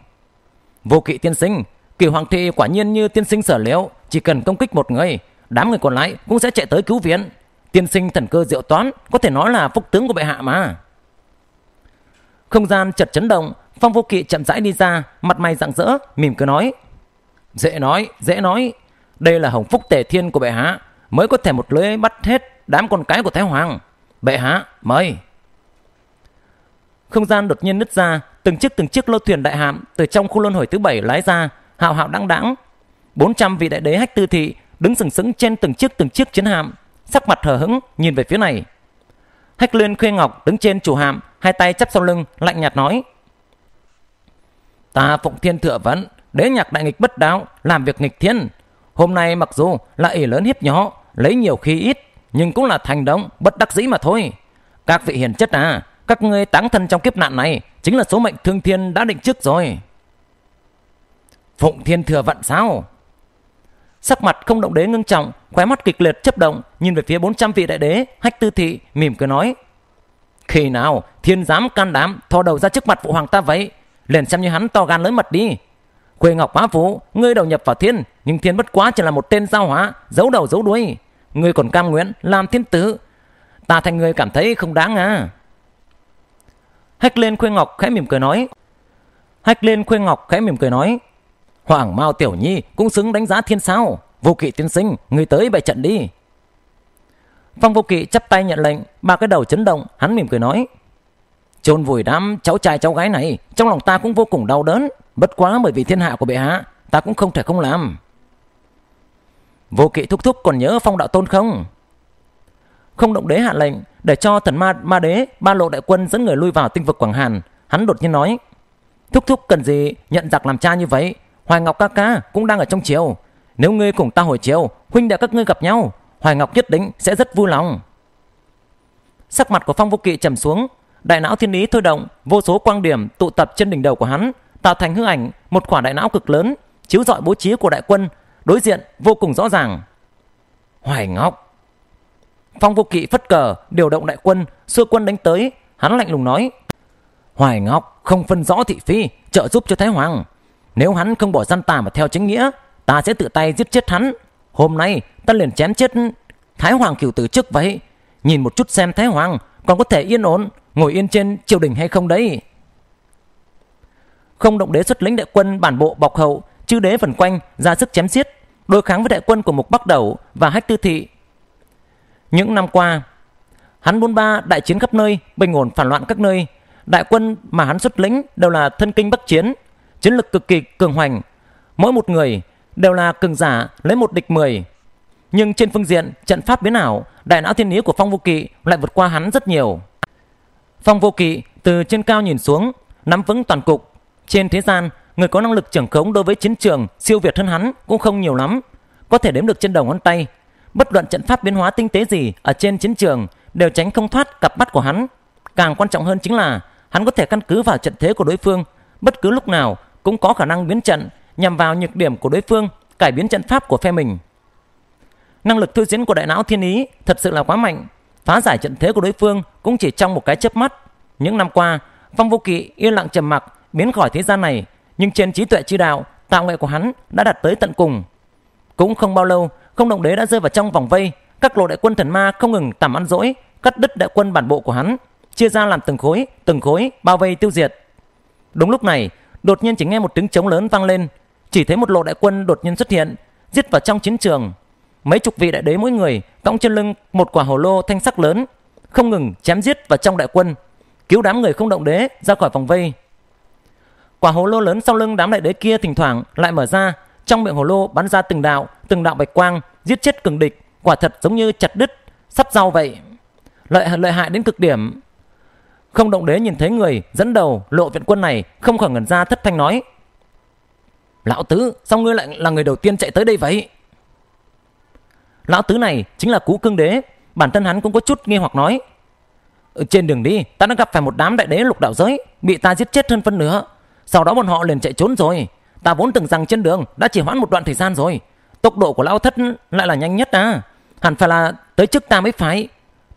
Vô kỵ tiên sinh, kỳ hoàng thị quả nhiên như tiên sinh sở liệu, chỉ cần công kích một người, đám người còn lại cũng sẽ chạy tới cứu viện. Tiên sinh thần cơ diệu toán, có thể nói là phúc tướng của bệ hạ mà. Không gian chật chấn động, phong vô kỵ chậm rãi đi ra, mặt mày rạng rỡ, mỉm cười nói. Dễ nói, dễ nói, đây là hồng phúc tề thiên của bệ hạ, mới có thể một lưới bắt hết đám con cái của Thái Hoàng. Bệ hạ, mời. Không gian đột nhiên nứt ra, từng chiếc từng chiếc lô thuyền đại hạm từ trong khu luân hồi thứ bảy lái ra, hạo hạo đãng đãng. 400 vị đại đế hách tư thị đứng sừng sững trên từng chiếc từng chiếc chiến hạm, sắc mặt hờ hững nhìn về phía này. Hách Liên Khuê Ngọc đứng trên chủ hạm, hai tay chắp sau lưng, lạnh nhạt nói: "Ta Phụng Thiên Thừa vẫn đế nhạc đại nghịch bất đáo làm việc nghịch thiên. Hôm nay mặc dù là ỷ lớn hiếp nhỏ, lấy nhiều khi ít, nhưng cũng là thành động bất đắc dĩ mà thôi. Các vị hiền chất à, các ngươi táng thân trong kiếp nạn này chính là số mệnh thương thiên đã định trước rồi. Phụng thiên thừa vận sao? Sắc mặt không động đế ngưng trọng, khóe mắt kịch liệt chấp động, nhìn về phía 400 vị đại đế, hách tư thị, mỉm cười nói. Khi nào thiên dám can đảm thò đầu ra trước mặt phụ hoàng ta vậy? Liền xem như hắn to gan lớn mật đi. Quê Ngọc Bá Phú, ngươi đầu nhập vào thiên, nhưng thiên bất quá chỉ là một tên giao hóa, giấu đầu giấu đuôi. Ngươi còn cam nguyện làm thiên tử. Ta thành người cảm thấy không đáng à. Hách lên khuê ngọc khẽ mỉm cười nói. Hách lên khuê ngọc khẽ mỉm cười nói. Hoàng Mao Tiểu Nhi cũng xứng đánh giá thiên sao. Vô kỵ tiên sinh, người tới bày trận đi. Phong vô kỵ chắp tay nhận lệnh, ba cái đầu chấn động, hắn mỉm cười nói. Trôn vùi đám cháu trai cháu gái này, trong lòng ta cũng vô cùng đau đớn. Bất quá bởi vì thiên hạ của bệ hạ, ta cũng không thể không làm. Vô kỵ thúc thúc còn nhớ phong đạo tôn không? Không động đế hạ lệnh, để cho thần ma ma đế ba lộ đại quân dẫn người lui vào tinh vực quảng hàn hắn đột nhiên nói thúc thúc cần gì nhận giặc làm cha như vậy hoài ngọc ca ca cũng đang ở trong triều nếu ngươi cùng ta hồi triều huynh đệ các ngươi gặp nhau hoài ngọc nhất định sẽ rất vui lòng sắc mặt của phong vô kỵ trầm xuống đại não thiên lý thôi động vô số quang điểm tụ tập trên đỉnh đầu của hắn tạo thành hư ảnh một quả đại não cực lớn chiếu rọi bố trí của đại quân đối diện vô cùng rõ ràng hoài ngọc Phong vô kỵ phất cờ, điều động đại quân, xưa quân đánh tới, hắn lạnh lùng nói. Hoài Ngọc không phân rõ thị phi, trợ giúp cho Thái Hoàng. Nếu hắn không bỏ gian tà mà theo chính nghĩa, ta sẽ tự tay giết chết hắn. Hôm nay, ta liền chém chết Thái Hoàng cửu tử trước vậy. Nhìn một chút xem Thái Hoàng còn có thể yên ổn, ngồi yên trên triều đình hay không đấy. Không động đế xuất lĩnh đại quân bản bộ bọc hậu, chư đế vần quanh ra sức chém giết, đối kháng với đại quân của Mục Bắc Đầu và Hách Tư Thị những năm qua, hắn bốn ba đại chiến khắp nơi, bình ổn phản loạn các nơi. Đại quân mà hắn xuất lĩnh đều là thân kinh bắc chiến, chiến lực cực kỳ cường hoành. Mỗi một người đều là cường giả lấy một địch mười. Nhưng trên phương diện trận pháp biến ảo, đại não thiên lý của Phong Vô Kỵ lại vượt qua hắn rất nhiều. Phong Vô Kỵ từ trên cao nhìn xuống, nắm vững toàn cục. Trên thế gian, người có năng lực trưởng khống đối với chiến trường siêu việt hơn hắn cũng không nhiều lắm, có thể đếm được trên đầu ngón tay. Bất luận trận pháp biến hóa tinh tế gì ở trên chiến trường đều tránh không thoát cặp mắt của hắn. Càng quan trọng hơn chính là hắn có thể căn cứ vào trận thế của đối phương, bất cứ lúc nào cũng có khả năng biến trận nhằm vào nhược điểm của đối phương, cải biến trận pháp của phe mình. Năng lực thư diễn của đại não thiên ý thật sự là quá mạnh, phá giải trận thế của đối phương cũng chỉ trong một cái chớp mắt. Những năm qua, Phong Vô Kỵ yên lặng trầm mặc, biến khỏi thế gian này, nhưng trên trí tuệ chi đạo, tạo nghệ của hắn đã đạt tới tận cùng. Cũng không bao lâu, không động đế đã rơi vào trong vòng vây, các lộ đại quân thần ma không ngừng tầm ăn dỗi, cắt đứt đại quân bản bộ của hắn, chia ra làm từng khối, từng khối bao vây tiêu diệt. Đúng lúc này, đột nhiên chỉ nghe một tiếng trống lớn vang lên, chỉ thấy một lộ đại quân đột nhiên xuất hiện, giết vào trong chiến trường. Mấy chục vị đại đế mỗi người cõng trên lưng một quả hồ lô thanh sắc lớn, không ngừng chém giết vào trong đại quân, cứu đám người không động đế ra khỏi vòng vây. Quả hồ lô lớn sau lưng đám đại đế kia thỉnh thoảng lại mở ra, trong miệng hồ lô bắn ra từng đạo, từng đạo bạch quang, giết chết cường địch, quả thật giống như chặt đứt sắt rau vậy. Lợi lợi hại đến cực điểm. Không động đế nhìn thấy người dẫn đầu lộ viện quân này, không khỏi ngẩn ra thất thanh nói: "Lão tứ, sao ngươi lại là người đầu tiên chạy tới đây vậy?" Lão tứ này chính là Cú Cương Đế, bản thân hắn cũng có chút nghi hoặc nói: ở ừ, trên đường đi, ta đã gặp phải một đám đại đế lục đạo giới, bị ta giết chết hơn phân nửa. Sau đó bọn họ liền chạy trốn rồi. Ta vốn tưởng rằng trên đường đã chỉ hoãn một đoạn thời gian rồi. Tốc độ của lão thất lại là nhanh nhất à. Hẳn phải là tới trước ta mới phải.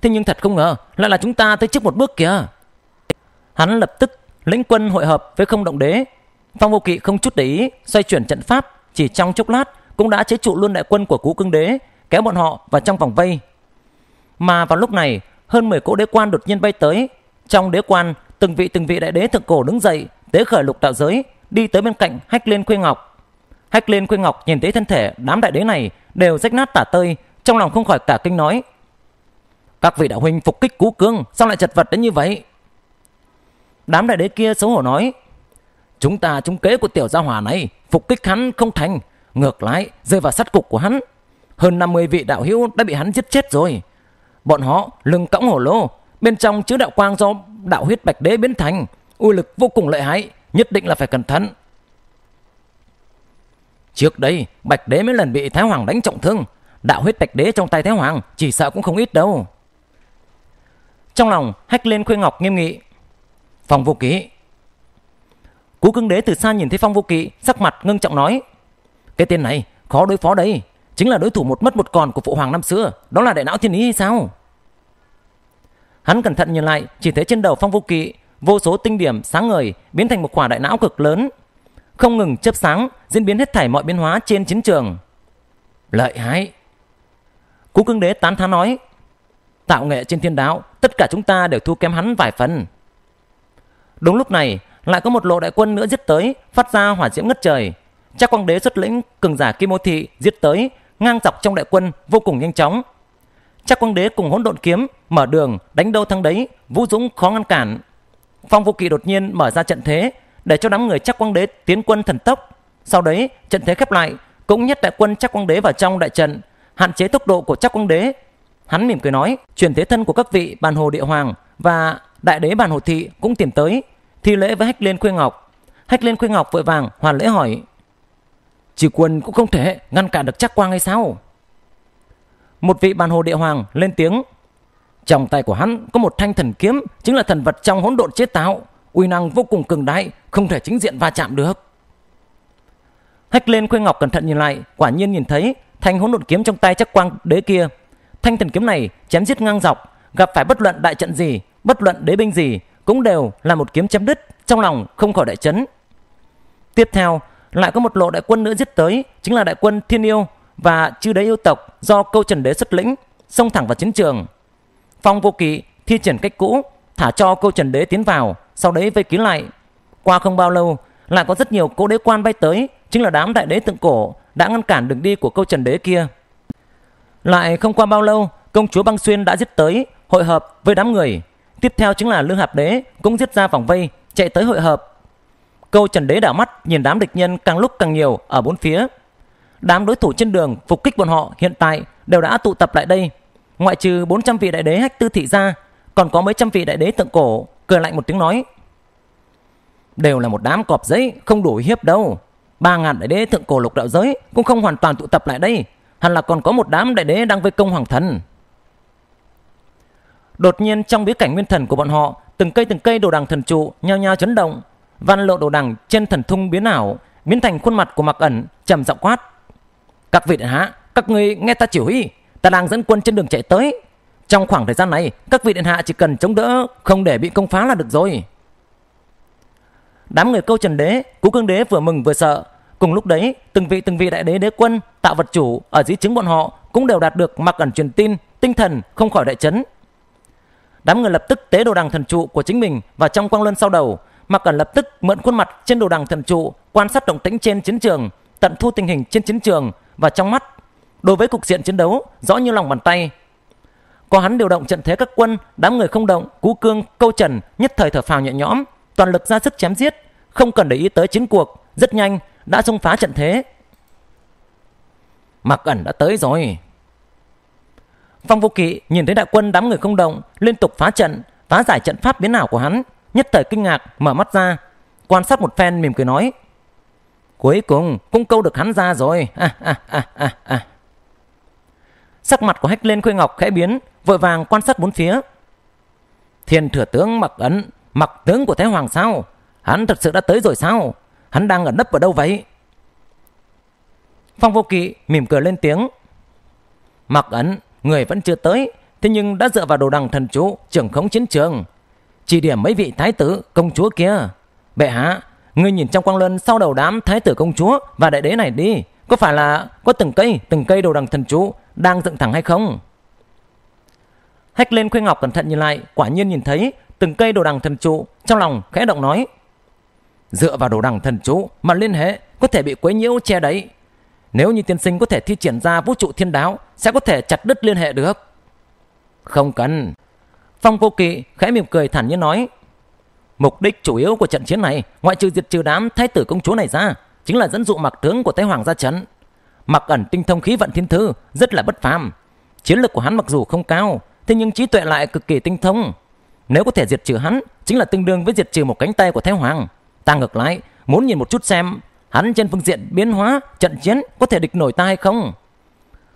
Thế nhưng thật không ngờ lại là chúng ta tới trước một bước kìa. Hắn lập tức lĩnh quân hội hợp với không động đế. Phong vô kỵ không chút để ý xoay chuyển trận pháp. Chỉ trong chốc lát cũng đã chế trụ luôn đại quân của cú cương đế kéo bọn họ vào trong vòng vây. Mà vào lúc này hơn 10 cỗ đế quan đột nhiên bay tới. Trong đế quan từng vị từng vị đại đế thượng cổ đứng dậy tế khởi lục đạo giới đi tới bên cạnh Hách Liên Khuê Ngọc. Hách Liên Khuê Ngọc nhìn thấy thân thể đám đại đế này đều rách nát tả tơi, trong lòng không khỏi cả kinh nói. Các vị đạo huynh phục kích cú cương, sao lại chật vật đến như vậy? Đám đại đế kia xấu hổ nói. Chúng ta trúng kế của tiểu gia hỏa này, phục kích hắn không thành, ngược lại rơi vào sát cục của hắn. Hơn 50 vị đạo hữu đã bị hắn giết chết rồi. Bọn họ lưng cõng hổ lô, bên trong chứa đạo quang do đạo huyết bạch đế biến thành, uy lực vô cùng lợi hại, nhất định là phải cẩn thận. Trước đây, Bạch Đế mấy lần bị Thái Hoàng đánh trọng thương, đạo huyết Bạch Đế trong tay Thái Hoàng chỉ sợ cũng không ít đâu. Trong lòng, Hách Liên khuyên Ngọc nghiêm nghị. Phong vũ kỵ. Cú cưng đế từ xa nhìn thấy Phong vũ kỵ, sắc mặt ngưng trọng nói. Cái tên này, khó đối phó đấy. Chính là đối thủ một mất một còn của phụ hoàng năm xưa. Đó là đại não thiên ý hay sao? Hắn cẩn thận nhìn lại, chỉ thấy trên đầu Phong vũ kỵ vô số tinh điểm sáng ngời biến thành một quả đại não cực lớn, không ngừng chớp sáng, diễn biến hết thảy mọi biến hóa trên chiến trường. Lợi hại. Cú cương đế tán thán nói, tạo nghệ trên thiên đạo tất cả chúng ta đều thua kém hắn vài phần. Đúng lúc này, lại có một lộ đại quân nữa giết tới, phát ra hỏa diễm ngất trời. Cha quang đế xuất lĩnh cường giả Kim Ô Thị giết tới, ngang dọc trong đại quân vô cùng nhanh chóng. Cha quang đế cùng hỗn độn kiếm mở đường đánh đâu thắng đấy, vũ dũng khó ngăn cản. Phong vũ Kỵ đột nhiên mở ra trận thế để cho đám người chắc quang đế tiến quân thần tốc. Sau đấy trận thế khép lại cũng nhất đại quân chắc quang đế vào trong đại trận hạn chế tốc độ của chắc quang đế. Hắn mỉm cười nói truyền thế thân của các vị bàn hồ địa hoàng và đại đế bàn hồ thị cũng tìm tới thi lễ với hách liên khuê ngọc. Hách liên khuê ngọc vội vàng hoàn lễ hỏi chỉ quân cũng không thể ngăn cản được chắc quang hay sao? Một vị bàn hồ địa hoàng lên tiếng trong tay của hắn có một thanh thần kiếm, chính là thần vật trong hỗn độn chế tạo, uy năng vô cùng cường đại, không thể chính diện va chạm được. Hách lên Khuê Ngọc cẩn thận nhìn lại, quả nhiên nhìn thấy thanh hỗn độn kiếm trong tay chắc quang đế kia. Thanh thần kiếm này chém giết ngang dọc, gặp phải bất luận đại trận gì, bất luận đế binh gì, cũng đều là một kiếm chém đứt, trong lòng không khỏi đại chấn. Tiếp theo, lại có một lộ đại quân nữa giết tới, chính là đại quân Thiên Yêu và chư đế yêu tộc do câu Trần Đế xuất lĩnh, xông thẳng vào chiến trường. Phong vô kỵ thi triển cách cũ, thả cho câu trần đế tiến vào, sau đấy vây kín lại. Qua không bao lâu, lại có rất nhiều cố đế quan bay tới, chính là đám đại đế tượng cổ đã ngăn cản đường đi của câu trần đế kia. Lại không qua bao lâu, công chúa băng xuyên đã giết tới, hội hợp với đám người. Tiếp theo chính là lương hạp đế cũng giết ra vòng vây, chạy tới hội hợp. Câu trần đế đảo mắt nhìn đám địch nhân càng lúc càng nhiều ở bốn phía. Đám đối thủ trên đường phục kích bọn họ hiện tại đều đã tụ tập lại đây ngoại trừ 400 vị đại đế hách tư thị ra, còn có mấy trăm vị đại đế tượng cổ, cười lạnh một tiếng nói. Đều là một đám cọp giấy, không đủ hiếp đâu. Ba ngàn đại đế thượng cổ lục đạo giới cũng không hoàn toàn tụ tập lại đây. Hẳn là còn có một đám đại đế đang vây công hoàng thần. Đột nhiên trong bối cảnh nguyên thần của bọn họ, từng cây từng cây đồ đằng thần trụ nhao nhao chấn động. Văn lộ đồ đằng trên thần thung biến ảo, biến thành khuôn mặt của mặc ẩn, trầm giọng quát. Các vị đại hạ, các người nghe ta chỉ huy, ta đang dẫn quân trên đường chạy tới trong khoảng thời gian này các vị điện hạ chỉ cần chống đỡ không để bị công phá là được rồi đám người câu trần đế cú cương đế vừa mừng vừa sợ cùng lúc đấy từng vị từng vị đại đế đế quân tạo vật chủ ở dưới chứng bọn họ cũng đều đạt được mặc ẩn truyền tin tinh thần không khỏi đại chấn đám người lập tức tế đồ đằng thần trụ của chính mình và trong quang luân sau đầu mặc ẩn lập tức mượn khuôn mặt trên đồ đằng thần trụ quan sát động tĩnh trên chiến trường tận thu tình hình trên chiến trường và trong mắt đối với cục diện chiến đấu rõ như lòng bàn tay. Có hắn điều động trận thế các quân, đám người không động, cú cương, câu trần, nhất thời thở phào nhẹ nhõm, toàn lực ra sức chém giết, không cần để ý tới chiến cuộc, rất nhanh, đã xông phá trận thế. Mặc ẩn đã tới rồi. Phong vô kỵ nhìn thấy đại quân đám người không động, liên tục phá trận, phá giải trận pháp biến ảo của hắn, nhất thời kinh ngạc, mở mắt ra, quan sát một phen mỉm cười nói. Cuối cùng cũng câu được hắn ra rồi. À, à, à, à, à. Sắc mặt của Hách Lên Khuê Ngọc khẽ biến, vội vàng quan sát bốn phía. Thiên thừa tướng mặc ấn, mặc tướng của Thái Hoàng sao? Hắn thật sự đã tới rồi sao? Hắn đang ở nấp ở đâu vậy? Phong vô kỵ mỉm cười lên tiếng. Mặc ấn, người vẫn chưa tới, thế nhưng đã dựa vào đồ đằng thần chú trưởng khống chiến trường. Chỉ điểm mấy vị thái tử, công chúa kia. Bệ hạ, ngươi nhìn trong quang lân sau đầu đám thái tử công chúa và đại đế này đi. Có phải là có từng cây, từng cây đồ đằng thần chú đang dựng thẳng hay không? Hách lên khuê ngọc cẩn thận nhìn lại, quả nhiên nhìn thấy từng cây đồ đằng thần trụ, trong lòng khẽ động nói. Dựa vào đồ đằng thần trụ mà liên hệ có thể bị quấy nhiễu che đấy. Nếu như tiên sinh có thể thi triển ra vũ trụ thiên đáo sẽ có thể chặt đứt liên hệ được. Không cần. Phong vô kỵ khẽ mỉm cười thản nhiên nói. Mục đích chủ yếu của trận chiến này ngoại trừ diệt trừ đám thái tử công chúa này ra chính là dẫn dụ mặc tướng của Tây Hoàng ra trận mặc ẩn tinh thông khí vận thiên thư rất là bất phàm chiến lược của hắn mặc dù không cao thế nhưng trí tuệ lại cực kỳ tinh thông nếu có thể diệt trừ hắn chính là tương đương với diệt trừ một cánh tay của thái hoàng ta ngược lại muốn nhìn một chút xem hắn trên phương diện biến hóa trận chiến có thể địch nổi ta hay không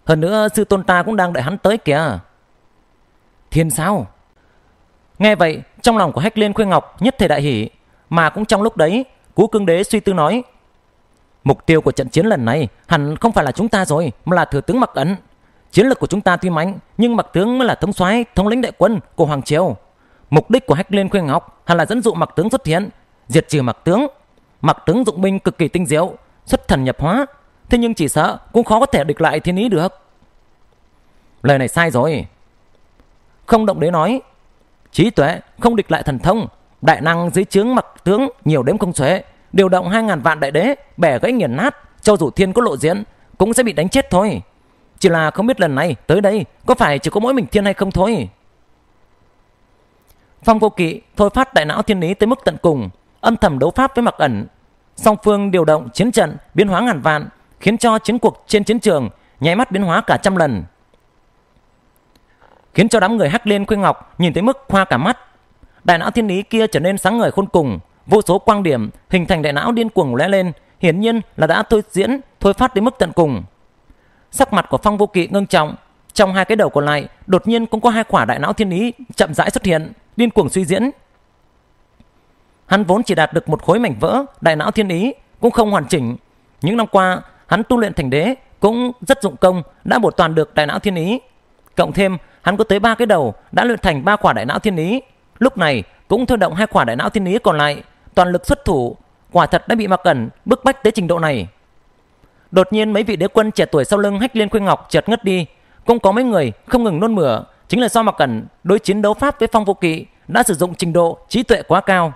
hơn nữa sư tôn ta cũng đang đợi hắn tới kìa thiên sao nghe vậy trong lòng của hách liên khuê ngọc nhất thể đại hỉ mà cũng trong lúc đấy cú cương đế suy tư nói Mục tiêu của trận chiến lần này hẳn không phải là chúng ta rồi, mà là thừa tướng Mặc Ấn. Chiến lược của chúng ta tuy mạnh, nhưng Mặc tướng mới là thống soái, thống lĩnh đại quân của Hoàng Triều. Mục đích của Hách Liên khuê Ngọc hẳn là dẫn dụ Mặc tướng xuất hiện, diệt trừ Mặc tướng. Mặc tướng dụng binh cực kỳ tinh diệu, xuất thần nhập hóa, thế nhưng chỉ sợ cũng khó có thể địch lại thiên ý được. Lời này sai rồi. Không động đế nói, trí tuệ không địch lại thần thông, đại năng dưới chướng Mặc tướng nhiều đếm không xuể điều động hai ngàn vạn đại đế bẻ gãy nghiền nát cho dù thiên có lộ diễn cũng sẽ bị đánh chết thôi chỉ là không biết lần này tới đây có phải chỉ có mỗi mình thiên hay không thôi phong vô kỵ thôi phát đại não thiên lý tới mức tận cùng âm thầm đấu pháp với mặc ẩn song phương điều động chiến trận biến hóa ngàn vạn khiến cho chiến cuộc trên chiến trường nháy mắt biến hóa cả trăm lần khiến cho đám người hắc liên khuyên ngọc nhìn tới mức khoa cả mắt đại não thiên lý kia trở nên sáng ngời khôn cùng vô số quang điểm hình thành đại não điên cuồng lóe lên, hiển nhiên là đã thôi diễn, thôi phát đến mức tận cùng. Sắc mặt của Phong Vô Kỵ ngưng trọng, trong hai cái đầu còn lại đột nhiên cũng có hai quả đại não thiên ý chậm rãi xuất hiện, điên cuồng suy diễn. Hắn vốn chỉ đạt được một khối mảnh vỡ đại não thiên ý cũng không hoàn chỉnh. Những năm qua, hắn tu luyện thành đế cũng rất dụng công đã bổ toàn được đại não thiên ý. Cộng thêm, hắn có tới ba cái đầu đã luyện thành ba quả đại não thiên ý. Lúc này cũng thôi động hai quả đại não thiên ý còn lại toàn lực xuất thủ, quả thật đã bị Mạc Cẩn bức bách tới trình độ này. Đột nhiên mấy vị đế quân trẻ tuổi sau lưng Hách Liên Khuynh Ngọc chợt ngất đi, cũng có mấy người không ngừng nôn mửa, chính là do Mạc Cẩn đối chiến đấu pháp với Phong vũ Kỵ đã sử dụng trình độ trí tuệ quá cao.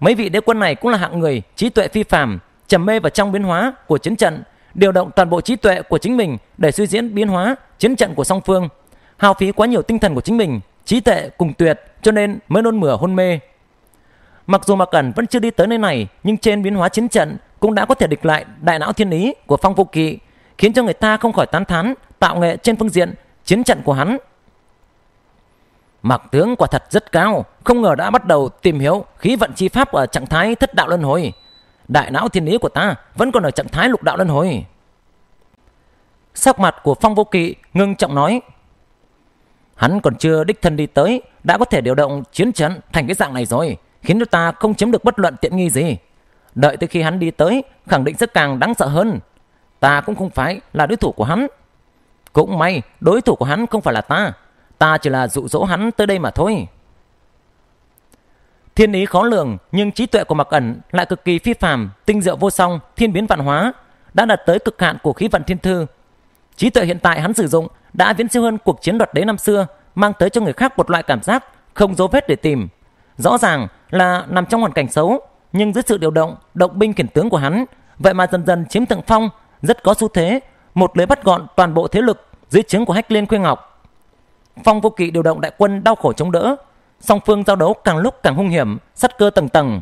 Mấy vị đế quân này cũng là hạng người trí tuệ phi phàm, trầm mê vào trong biến hóa của chiến trận, điều động toàn bộ trí tuệ của chính mình để suy diễn biến hóa chiến trận của song phương, hao phí quá nhiều tinh thần của chính mình, trí tuệ cùng tuyệt cho nên mới nôn mửa hôn mê. Mặc dù Mạc Cẩn vẫn chưa đi tới nơi này, nhưng trên biến hóa chiến trận cũng đã có thể địch lại đại não thiên ý của Phong vũ Kỵ, khiến cho người ta không khỏi tán thán tạo nghệ trên phương diện chiến trận của hắn. Mạc tướng quả thật rất cao, không ngờ đã bắt đầu tìm hiểu khí vận chi pháp ở trạng thái thất đạo luân hồi. Đại não thiên ý của ta vẫn còn ở trạng thái lục đạo luân hồi. Sắc mặt của Phong vũ Kỵ ngưng trọng nói. Hắn còn chưa đích thân đi tới, đã có thể điều động chiến trận thành cái dạng này rồi khiến chúng ta không chiếm được bất luận tiện nghi gì. Đợi tới khi hắn đi tới, khẳng định sẽ càng đáng sợ hơn. Ta cũng không phải là đối thủ của hắn. Cũng may, đối thủ của hắn không phải là ta. Ta chỉ là dụ dỗ hắn tới đây mà thôi. Thiên ý khó lường, nhưng trí tuệ của mặc Ẩn lại cực kỳ phi phàm, tinh diệu vô song, thiên biến vạn hóa, đã đạt tới cực hạn của khí vận thiên thư. Trí tuệ hiện tại hắn sử dụng đã viễn siêu hơn cuộc chiến đoạt đế năm xưa, mang tới cho người khác một loại cảm giác không dấu vết để tìm. Rõ ràng, là nằm trong hoàn cảnh xấu, nhưng dưới sự điều động, động binh khiển tướng của hắn, vậy mà dần dần chiếm thượng phong, rất có xu thế, một lưới bắt gọn toàn bộ thế lực dưới trướng của Hách Liên Khuê Ngọc. Phong vô kỵ điều động đại quân đau khổ chống đỡ, song phương giao đấu càng lúc càng hung hiểm, sắt cơ tầng tầng.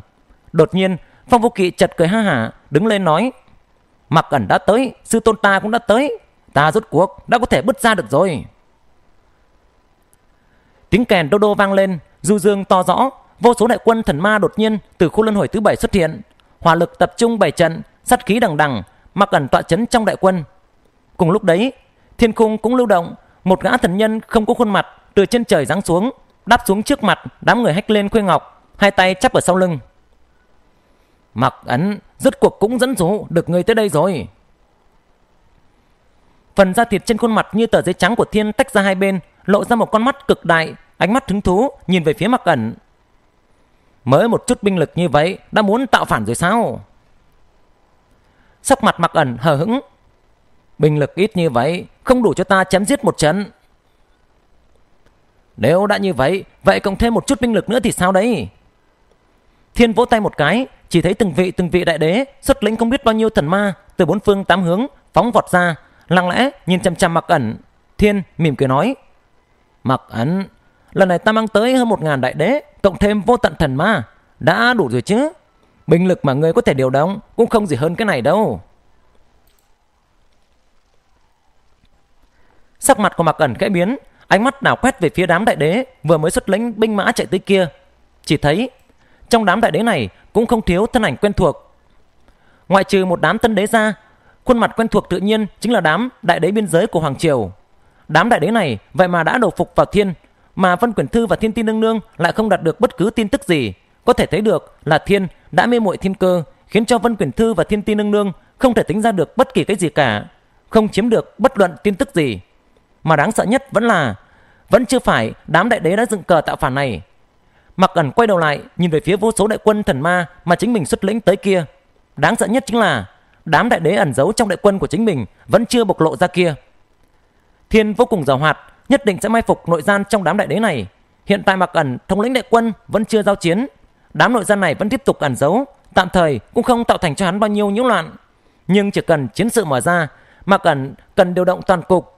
Đột nhiên, Phong vô kỵ chật cười ha hả, đứng lên nói: "Mặc ẩn đã tới, sư tôn ta cũng đã tới, ta rốt cuộc đã có thể bứt ra được rồi." Tiếng kèn đô đô vang lên, du dương to rõ, vô số đại quân thần ma đột nhiên từ khu luân hồi thứ bảy xuất hiện hỏa lực tập trung bảy trận sát khí đằng đằng mặc ẩn tọa chấn trong đại quân cùng lúc đấy thiên cung cũng lưu động một gã thần nhân không có khuôn mặt từ trên trời giáng xuống đáp xuống trước mặt đám người hách lên khuê ngọc hai tay chắp ở sau lưng mặc ấn rốt cuộc cũng dẫn dụ được người tới đây rồi phần da thịt trên khuôn mặt như tờ giấy trắng của thiên tách ra hai bên lộ ra một con mắt cực đại ánh mắt hứng thú nhìn về phía mặc ẩn Mới một chút binh lực như vậy đã muốn tạo phản rồi sao? Sắc mặt mặc ẩn hờ hững. Binh lực ít như vậy không đủ cho ta chém giết một trận. Nếu đã như vậy, vậy cộng thêm một chút binh lực nữa thì sao đấy? Thiên vỗ tay một cái, chỉ thấy từng vị từng vị đại đế xuất lĩnh không biết bao nhiêu thần ma từ bốn phương tám hướng phóng vọt ra, lặng lẽ nhìn chằm chằm mặc ẩn. Thiên mỉm cười nói, mặc ẩn Lần này ta mang tới hơn một ngàn đại đế Cộng thêm vô tận thần ma Đã đủ rồi chứ Binh lực mà ngươi có thể điều động Cũng không gì hơn cái này đâu Sắc mặt của mặc ẩn kẽ biến Ánh mắt đảo quét về phía đám đại đế Vừa mới xuất lĩnh binh mã chạy tới kia Chỉ thấy trong đám đại đế này Cũng không thiếu thân ảnh quen thuộc Ngoại trừ một đám tân đế ra Khuôn mặt quen thuộc tự nhiên chính là đám đại đế biên giới của Hoàng Triều Đám đại đế này vậy mà đã đầu phục vào thiên mà Vân Quyển Thư và Thiên tiên Nương Nương lại không đạt được bất cứ tin tức gì. Có thể thấy được là Thiên đã mê muội thiên cơ, khiến cho Vân Quyển Thư và Thiên tiên Nương Nương không thể tính ra được bất kỳ cái gì cả, không chiếm được bất luận tin tức gì. Mà đáng sợ nhất vẫn là vẫn chưa phải đám đại đế đã dựng cờ tạo phản này. Mặc ẩn quay đầu lại, nhìn về phía vô số đại quân thần ma mà chính mình xuất lĩnh tới kia. Đáng sợ nhất chính là đám đại đế ẩn giấu trong đại quân của chính mình vẫn chưa bộc lộ ra kia. Thiên vô cùng giàu hoạt, nhất định sẽ mai phục nội gian trong đám đại đế này. Hiện tại Mạc Ẩn, thống lĩnh đại quân vẫn chưa giao chiến, đám nội gian này vẫn tiếp tục ẩn giấu, tạm thời cũng không tạo thành cho hắn bao nhiêu nhiễu loạn. Nhưng chỉ cần chiến sự mở ra, Mạc Ẩn cần điều động toàn cục.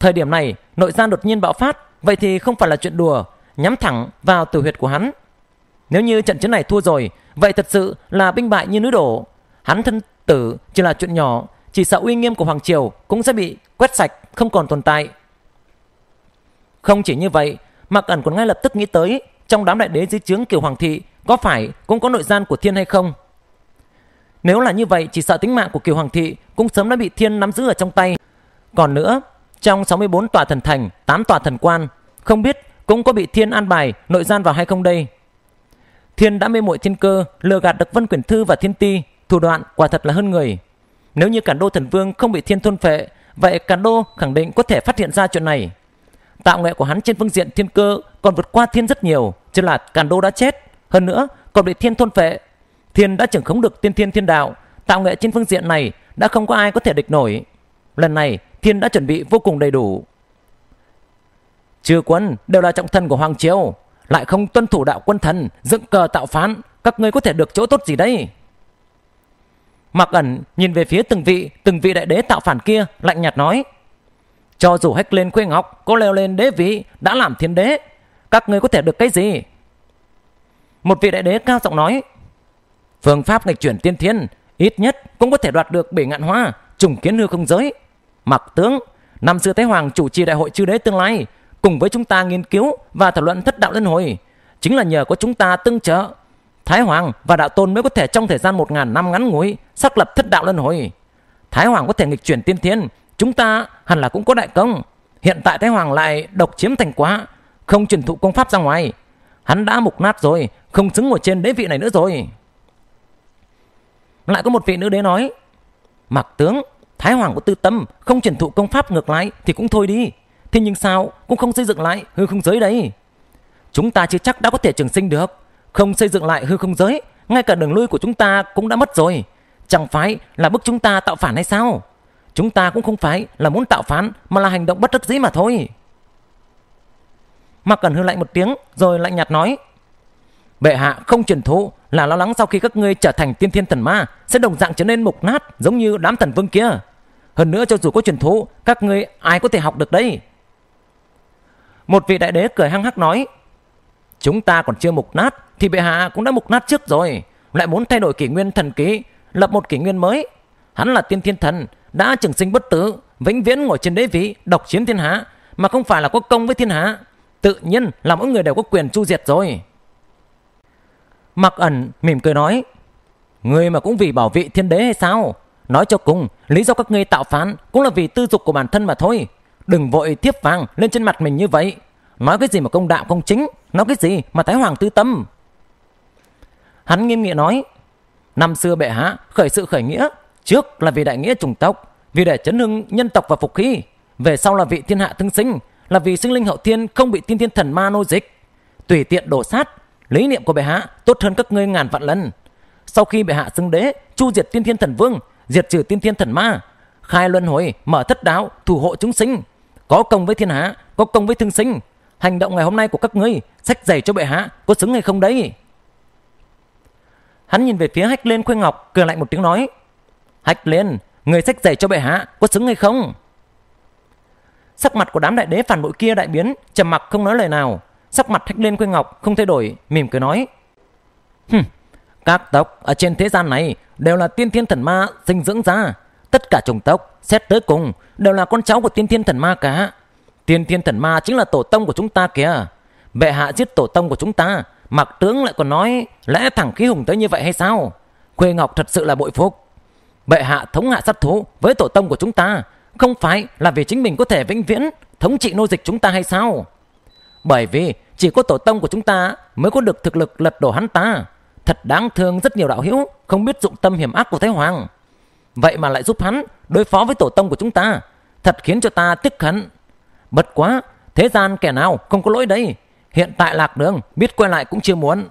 Thời điểm này, nội gian đột nhiên bạo phát, vậy thì không phải là chuyện đùa, nhắm thẳng vào tử huyệt của hắn. Nếu như trận chiến này thua rồi, vậy thật sự là binh bại như núi đổ. Hắn thân tử chỉ là chuyện nhỏ, chỉ sợ uy nghiêm của Hoàng Triều cũng sẽ bị quét sạch, không còn tồn tại. Không chỉ như vậy, Mạc Ẩn còn ngay lập tức nghĩ tới trong đám đại đế dưới trướng Kiều Hoàng Thị có phải cũng có nội gian của Thiên hay không? Nếu là như vậy chỉ sợ tính mạng của Kiều Hoàng Thị cũng sớm đã bị Thiên nắm giữ ở trong tay. Còn nữa, trong 64 tòa thần thành, 8 tòa thần quan, không biết cũng có bị Thiên an bài nội gian vào hay không đây? Thiên đã mê muội thiên cơ, lừa gạt được Vân Quyển Thư và Thiên Ti, thủ đoạn quả thật là hơn người. Nếu như Cản Đô Thần Vương không bị Thiên thôn phệ, vậy Cản Đô khẳng định có thể phát hiện ra chuyện này. Tạo nghệ của hắn trên phương diện thiên cơ còn vượt qua thiên rất nhiều, chứ là Càn Đô đã chết, hơn nữa còn bị thiên thôn phệ. Thiên đã chẳng khống được tiên thiên thiên đạo, tạo nghệ trên phương diện này đã không có ai có thể địch nổi. Lần này, thiên đã chuẩn bị vô cùng đầy đủ. Chư quân đều là trọng thần của Hoàng Triều, lại không tuân thủ đạo quân thần, dựng cờ tạo phán, các ngươi có thể được chỗ tốt gì đây? Mạc ẩn nhìn về phía từng vị, từng vị đại đế tạo phản kia, lạnh nhạt nói. Cho dù hách lên khuê ngọc, có leo lên đế vị, đã làm thiên đế. Các ngươi có thể được cái gì? Một vị đại đế cao giọng nói. Phương pháp nghịch chuyển tiên thiên, ít nhất cũng có thể đoạt được bể ngạn hoa, trùng kiến hư không giới. Mặc tướng, năm xưa thái Hoàng chủ trì đại hội chư đế tương lai, cùng với chúng ta nghiên cứu và thảo luận thất đạo luân hồi. Chính là nhờ có chúng ta tương trợ, Thái Hoàng và Đạo Tôn mới có thể trong thời gian 1.000 năm ngắn ngủi xác lập thất đạo luân hồi. Thái Hoàng có thể nghịch chuyển tiên thiên, Chúng ta hẳn là cũng có đại công. Hiện tại Thái Hoàng lại độc chiếm thành quá, không truyền thụ công pháp ra ngoài. Hắn đã mục nát rồi, không xứng ngồi trên đế vị này nữa rồi. Lại có một vị nữ đế nói, Mạc tướng, Thái Hoàng có tư tâm, không truyền thụ công pháp ngược lại thì cũng thôi đi. Thế nhưng sao cũng không xây dựng lại hư không giới đấy. Chúng ta chưa chắc đã có thể trường sinh được. Không xây dựng lại hư không giới, ngay cả đường lui của chúng ta cũng đã mất rồi. Chẳng phải là bức chúng ta tạo phản hay sao? Chúng ta cũng không phải là muốn tạo phán mà là hành động bất đắc dĩ mà thôi. Mặc cần hư lạnh một tiếng rồi lạnh nhạt nói. Bệ hạ không truyền thụ là lo lắng sau khi các ngươi trở thành tiên thiên thần ma sẽ đồng dạng trở nên mục nát giống như đám thần vương kia. Hơn nữa cho dù có truyền thụ, các ngươi ai có thể học được đây? Một vị đại đế cười hăng hắc nói. Chúng ta còn chưa mục nát thì bệ hạ cũng đã mục nát trước rồi. Lại muốn thay đổi kỷ nguyên thần ký, lập một kỷ nguyên mới. Hắn là tiên thiên thần, đã trường sinh bất tử vĩnh viễn ngồi trên đế vị độc chiếm thiên hạ mà không phải là có công với thiên hạ tự nhiên là mỗi người đều có quyền chu diệt rồi mặc ẩn mỉm cười nói người mà cũng vì bảo vệ thiên đế hay sao nói cho cùng lý do các ngươi tạo phán cũng là vì tư dục của bản thân mà thôi đừng vội thiếp vàng lên trên mặt mình như vậy nói cái gì mà công đạo công chính nói cái gì mà thái hoàng tư tâm hắn nghiêm nghị nói năm xưa bệ hạ khởi sự khởi nghĩa Trước là vì đại nghĩa chủng tộc, vì để chấn hưng nhân tộc và phục khí. Về sau là vị thiên hạ thương sinh, là vì sinh linh hậu thiên không bị tiên thiên thần ma nô dịch. Tùy tiện đổ sát, lý niệm của bệ hạ tốt hơn các ngươi ngàn vạn lần. Sau khi bệ hạ xưng đế, chu diệt tiên thiên thần vương, diệt trừ tiên thiên thần ma, khai luân hồi, mở thất đạo, thủ hộ chúng sinh. Có công với thiên hạ, có công với thương sinh. Hành động ngày hôm nay của các ngươi, sách giày cho bệ hạ, có xứng hay không đấy? Hắn nhìn về phía hách lên khuê ngọc, cười lạnh một tiếng nói. Hách lên, người sách giày cho bệ hạ, có xứng hay không? Sắc mặt của đám đại đế phản bội kia đại biến, trầm mặc không nói lời nào. Sắc mặt hách lên quê ngọc không thay đổi, mỉm cười nói. Hừm, các tộc ở trên thế gian này đều là tiên thiên thần ma sinh dưỡng ra. Tất cả chủng tộc, xét tới cùng, đều là con cháu của tiên thiên thần ma cả. Tiên thiên thần ma chính là tổ tông của chúng ta kìa. Bệ hạ giết tổ tông của chúng ta, mặc tướng lại còn nói lẽ thẳng khí hùng tới như vậy hay sao? Khuê Ngọc thật sự là bội phục bệ hạ thống hạ sát thú với tổ tông của chúng ta, không phải là vì chính mình có thể vĩnh viễn thống trị nô dịch chúng ta hay sao? Bởi vì chỉ có tổ tông của chúng ta mới có được thực lực lật đổ hắn ta. Thật đáng thương rất nhiều đạo hữu không biết dụng tâm hiểm ác của Thái Hoàng. Vậy mà lại giúp hắn đối phó với tổ tông của chúng ta. Thật khiến cho ta tức hận. Bất quá, thế gian kẻ nào không có lỗi đây. Hiện tại lạc đường biết quay lại cũng chưa muốn.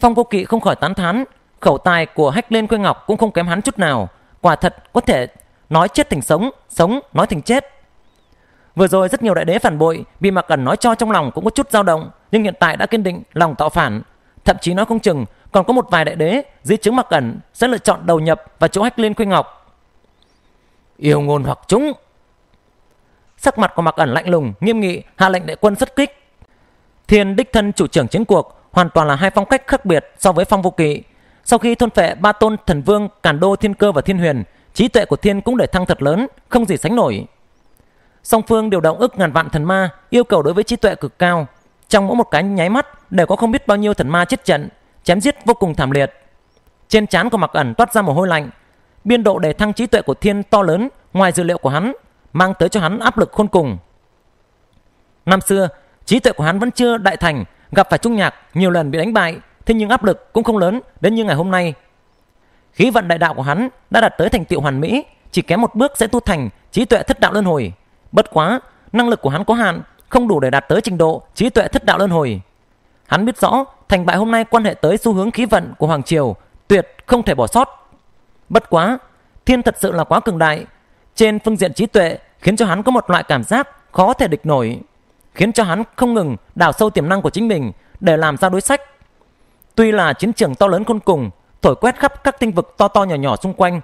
Phong Cô Kỵ không khỏi tán thán Khẩu tài của Hách Liên Quê Ngọc cũng không kém hắn chút nào, quả thật có thể nói chết thành sống, sống nói thành chết. Vừa rồi rất nhiều đại đế phản bội, bị mà cần nói cho trong lòng cũng có chút dao động, nhưng hiện tại đã kiên định lòng tạo phản, thậm chí nói không chừng còn có một vài đại đế dưới chứng mặc cẩn sẽ lựa chọn đầu nhập vào chỗ hách liên khuynh ngọc yêu ngôn hoặc chúng sắc mặt của mặc ẩn lạnh lùng nghiêm nghị hạ lệnh đại quân xuất kích thiên đích thân chủ trưởng chiến cuộc hoàn toàn là hai phong cách khác biệt so với phong vô kỵ sau khi thôn phệ ba tôn thần vương Càn Đô Thiên Cơ và Thiên Huyền, trí tuệ của Thiên cũng để thăng thật lớn, không gì sánh nổi. Song Phương điều động ức ngàn vạn thần ma, yêu cầu đối với trí tuệ cực cao. Trong mỗi một cái nháy mắt đều có không biết bao nhiêu thần ma chết trận, chém giết vô cùng thảm liệt. Trên trán của Mặc Ẩn toát ra mồ hôi lạnh. Biên độ để thăng trí tuệ của Thiên to lớn ngoài dữ liệu của hắn, mang tới cho hắn áp lực khôn cùng. Năm xưa, trí tuệ của hắn vẫn chưa đại thành, gặp phải trung nhạc, nhiều lần bị đánh bại, thế nhưng áp lực cũng không lớn đến như ngày hôm nay. Khí vận đại đạo của hắn đã đạt tới thành tựu hoàn mỹ, chỉ kém một bước sẽ tu thành trí tuệ thất đạo luân hồi. Bất quá, năng lực của hắn có hạn, không đủ để đạt tới trình độ trí tuệ thất đạo luân hồi. Hắn biết rõ, thành bại hôm nay quan hệ tới xu hướng khí vận của Hoàng Triều, tuyệt không thể bỏ sót. Bất quá, thiên thật sự là quá cường đại. Trên phương diện trí tuệ khiến cho hắn có một loại cảm giác khó thể địch nổi, khiến cho hắn không ngừng đào sâu tiềm năng của chính mình để làm ra đối sách Tuy là chiến trường to lớn khôn cùng, thổi quét khắp các tinh vực to to nhỏ nhỏ xung quanh,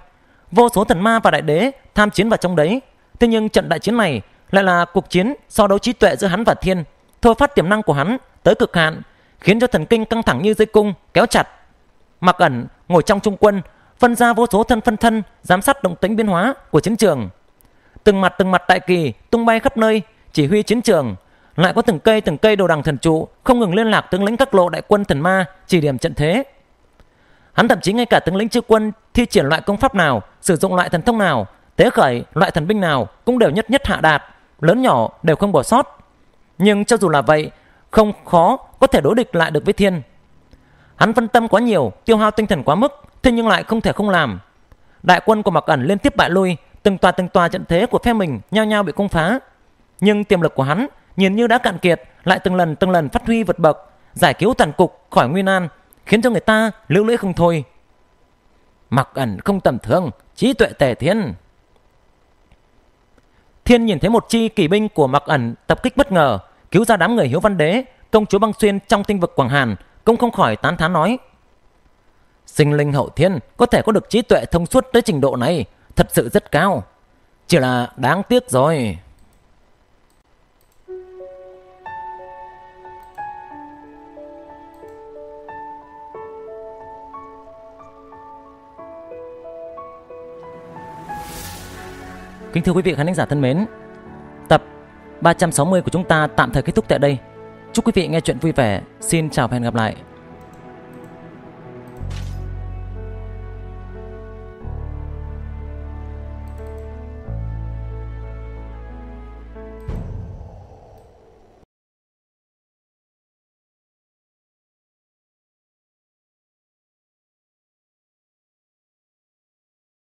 vô số thần ma và đại đế tham chiến vào trong đấy. Thế nhưng trận đại chiến này lại là cuộc chiến so đấu trí tuệ giữa hắn và thiên, thôi phát tiềm năng của hắn tới cực hạn, khiến cho thần kinh căng thẳng như dây cung kéo chặt. Mặc ẩn ngồi trong trung quân, phân ra vô số thân phân thân giám sát động tĩnh biến hóa của chiến trường. Từng mặt từng mặt đại kỳ tung bay khắp nơi chỉ huy chiến trường, lại có từng cây từng cây đồ đằng thần trụ không ngừng liên lạc tướng lĩnh các lộ đại quân thần ma chỉ điểm trận thế hắn thậm chí ngay cả tướng lĩnh chư quân thi triển loại công pháp nào sử dụng loại thần thông nào tế khởi loại thần binh nào cũng đều nhất nhất hạ đạt lớn nhỏ đều không bỏ sót nhưng cho dù là vậy không khó có thể đối địch lại được với thiên hắn phân tâm quá nhiều tiêu hao tinh thần quá mức thế nhưng lại không thể không làm đại quân của mặc ẩn liên tiếp bại lui từng tòa từng tòa trận thế của phe mình nhao nhao bị công phá nhưng tiềm lực của hắn nhìn như đã cạn kiệt lại từng lần từng lần phát huy vượt bậc giải cứu toàn cục khỏi nguy nan khiến cho người ta lưu lưỡi không thôi mặc ẩn không tầm thường trí tuệ tề thiên thiên nhìn thấy một chi kỳ binh của mặc ẩn tập kích bất ngờ cứu ra đám người hiếu văn đế công chúa băng xuyên trong tinh vực quảng hàn công không khỏi tán thán nói sinh linh hậu thiên có thể có được trí tuệ thông suốt tới trình độ này thật sự rất cao chỉ là đáng tiếc rồi Kính thưa quý vị khán giả thân mến, tập 360 của chúng ta tạm thời kết thúc tại đây. Chúc quý vị nghe chuyện vui vẻ. Xin chào và hẹn gặp lại.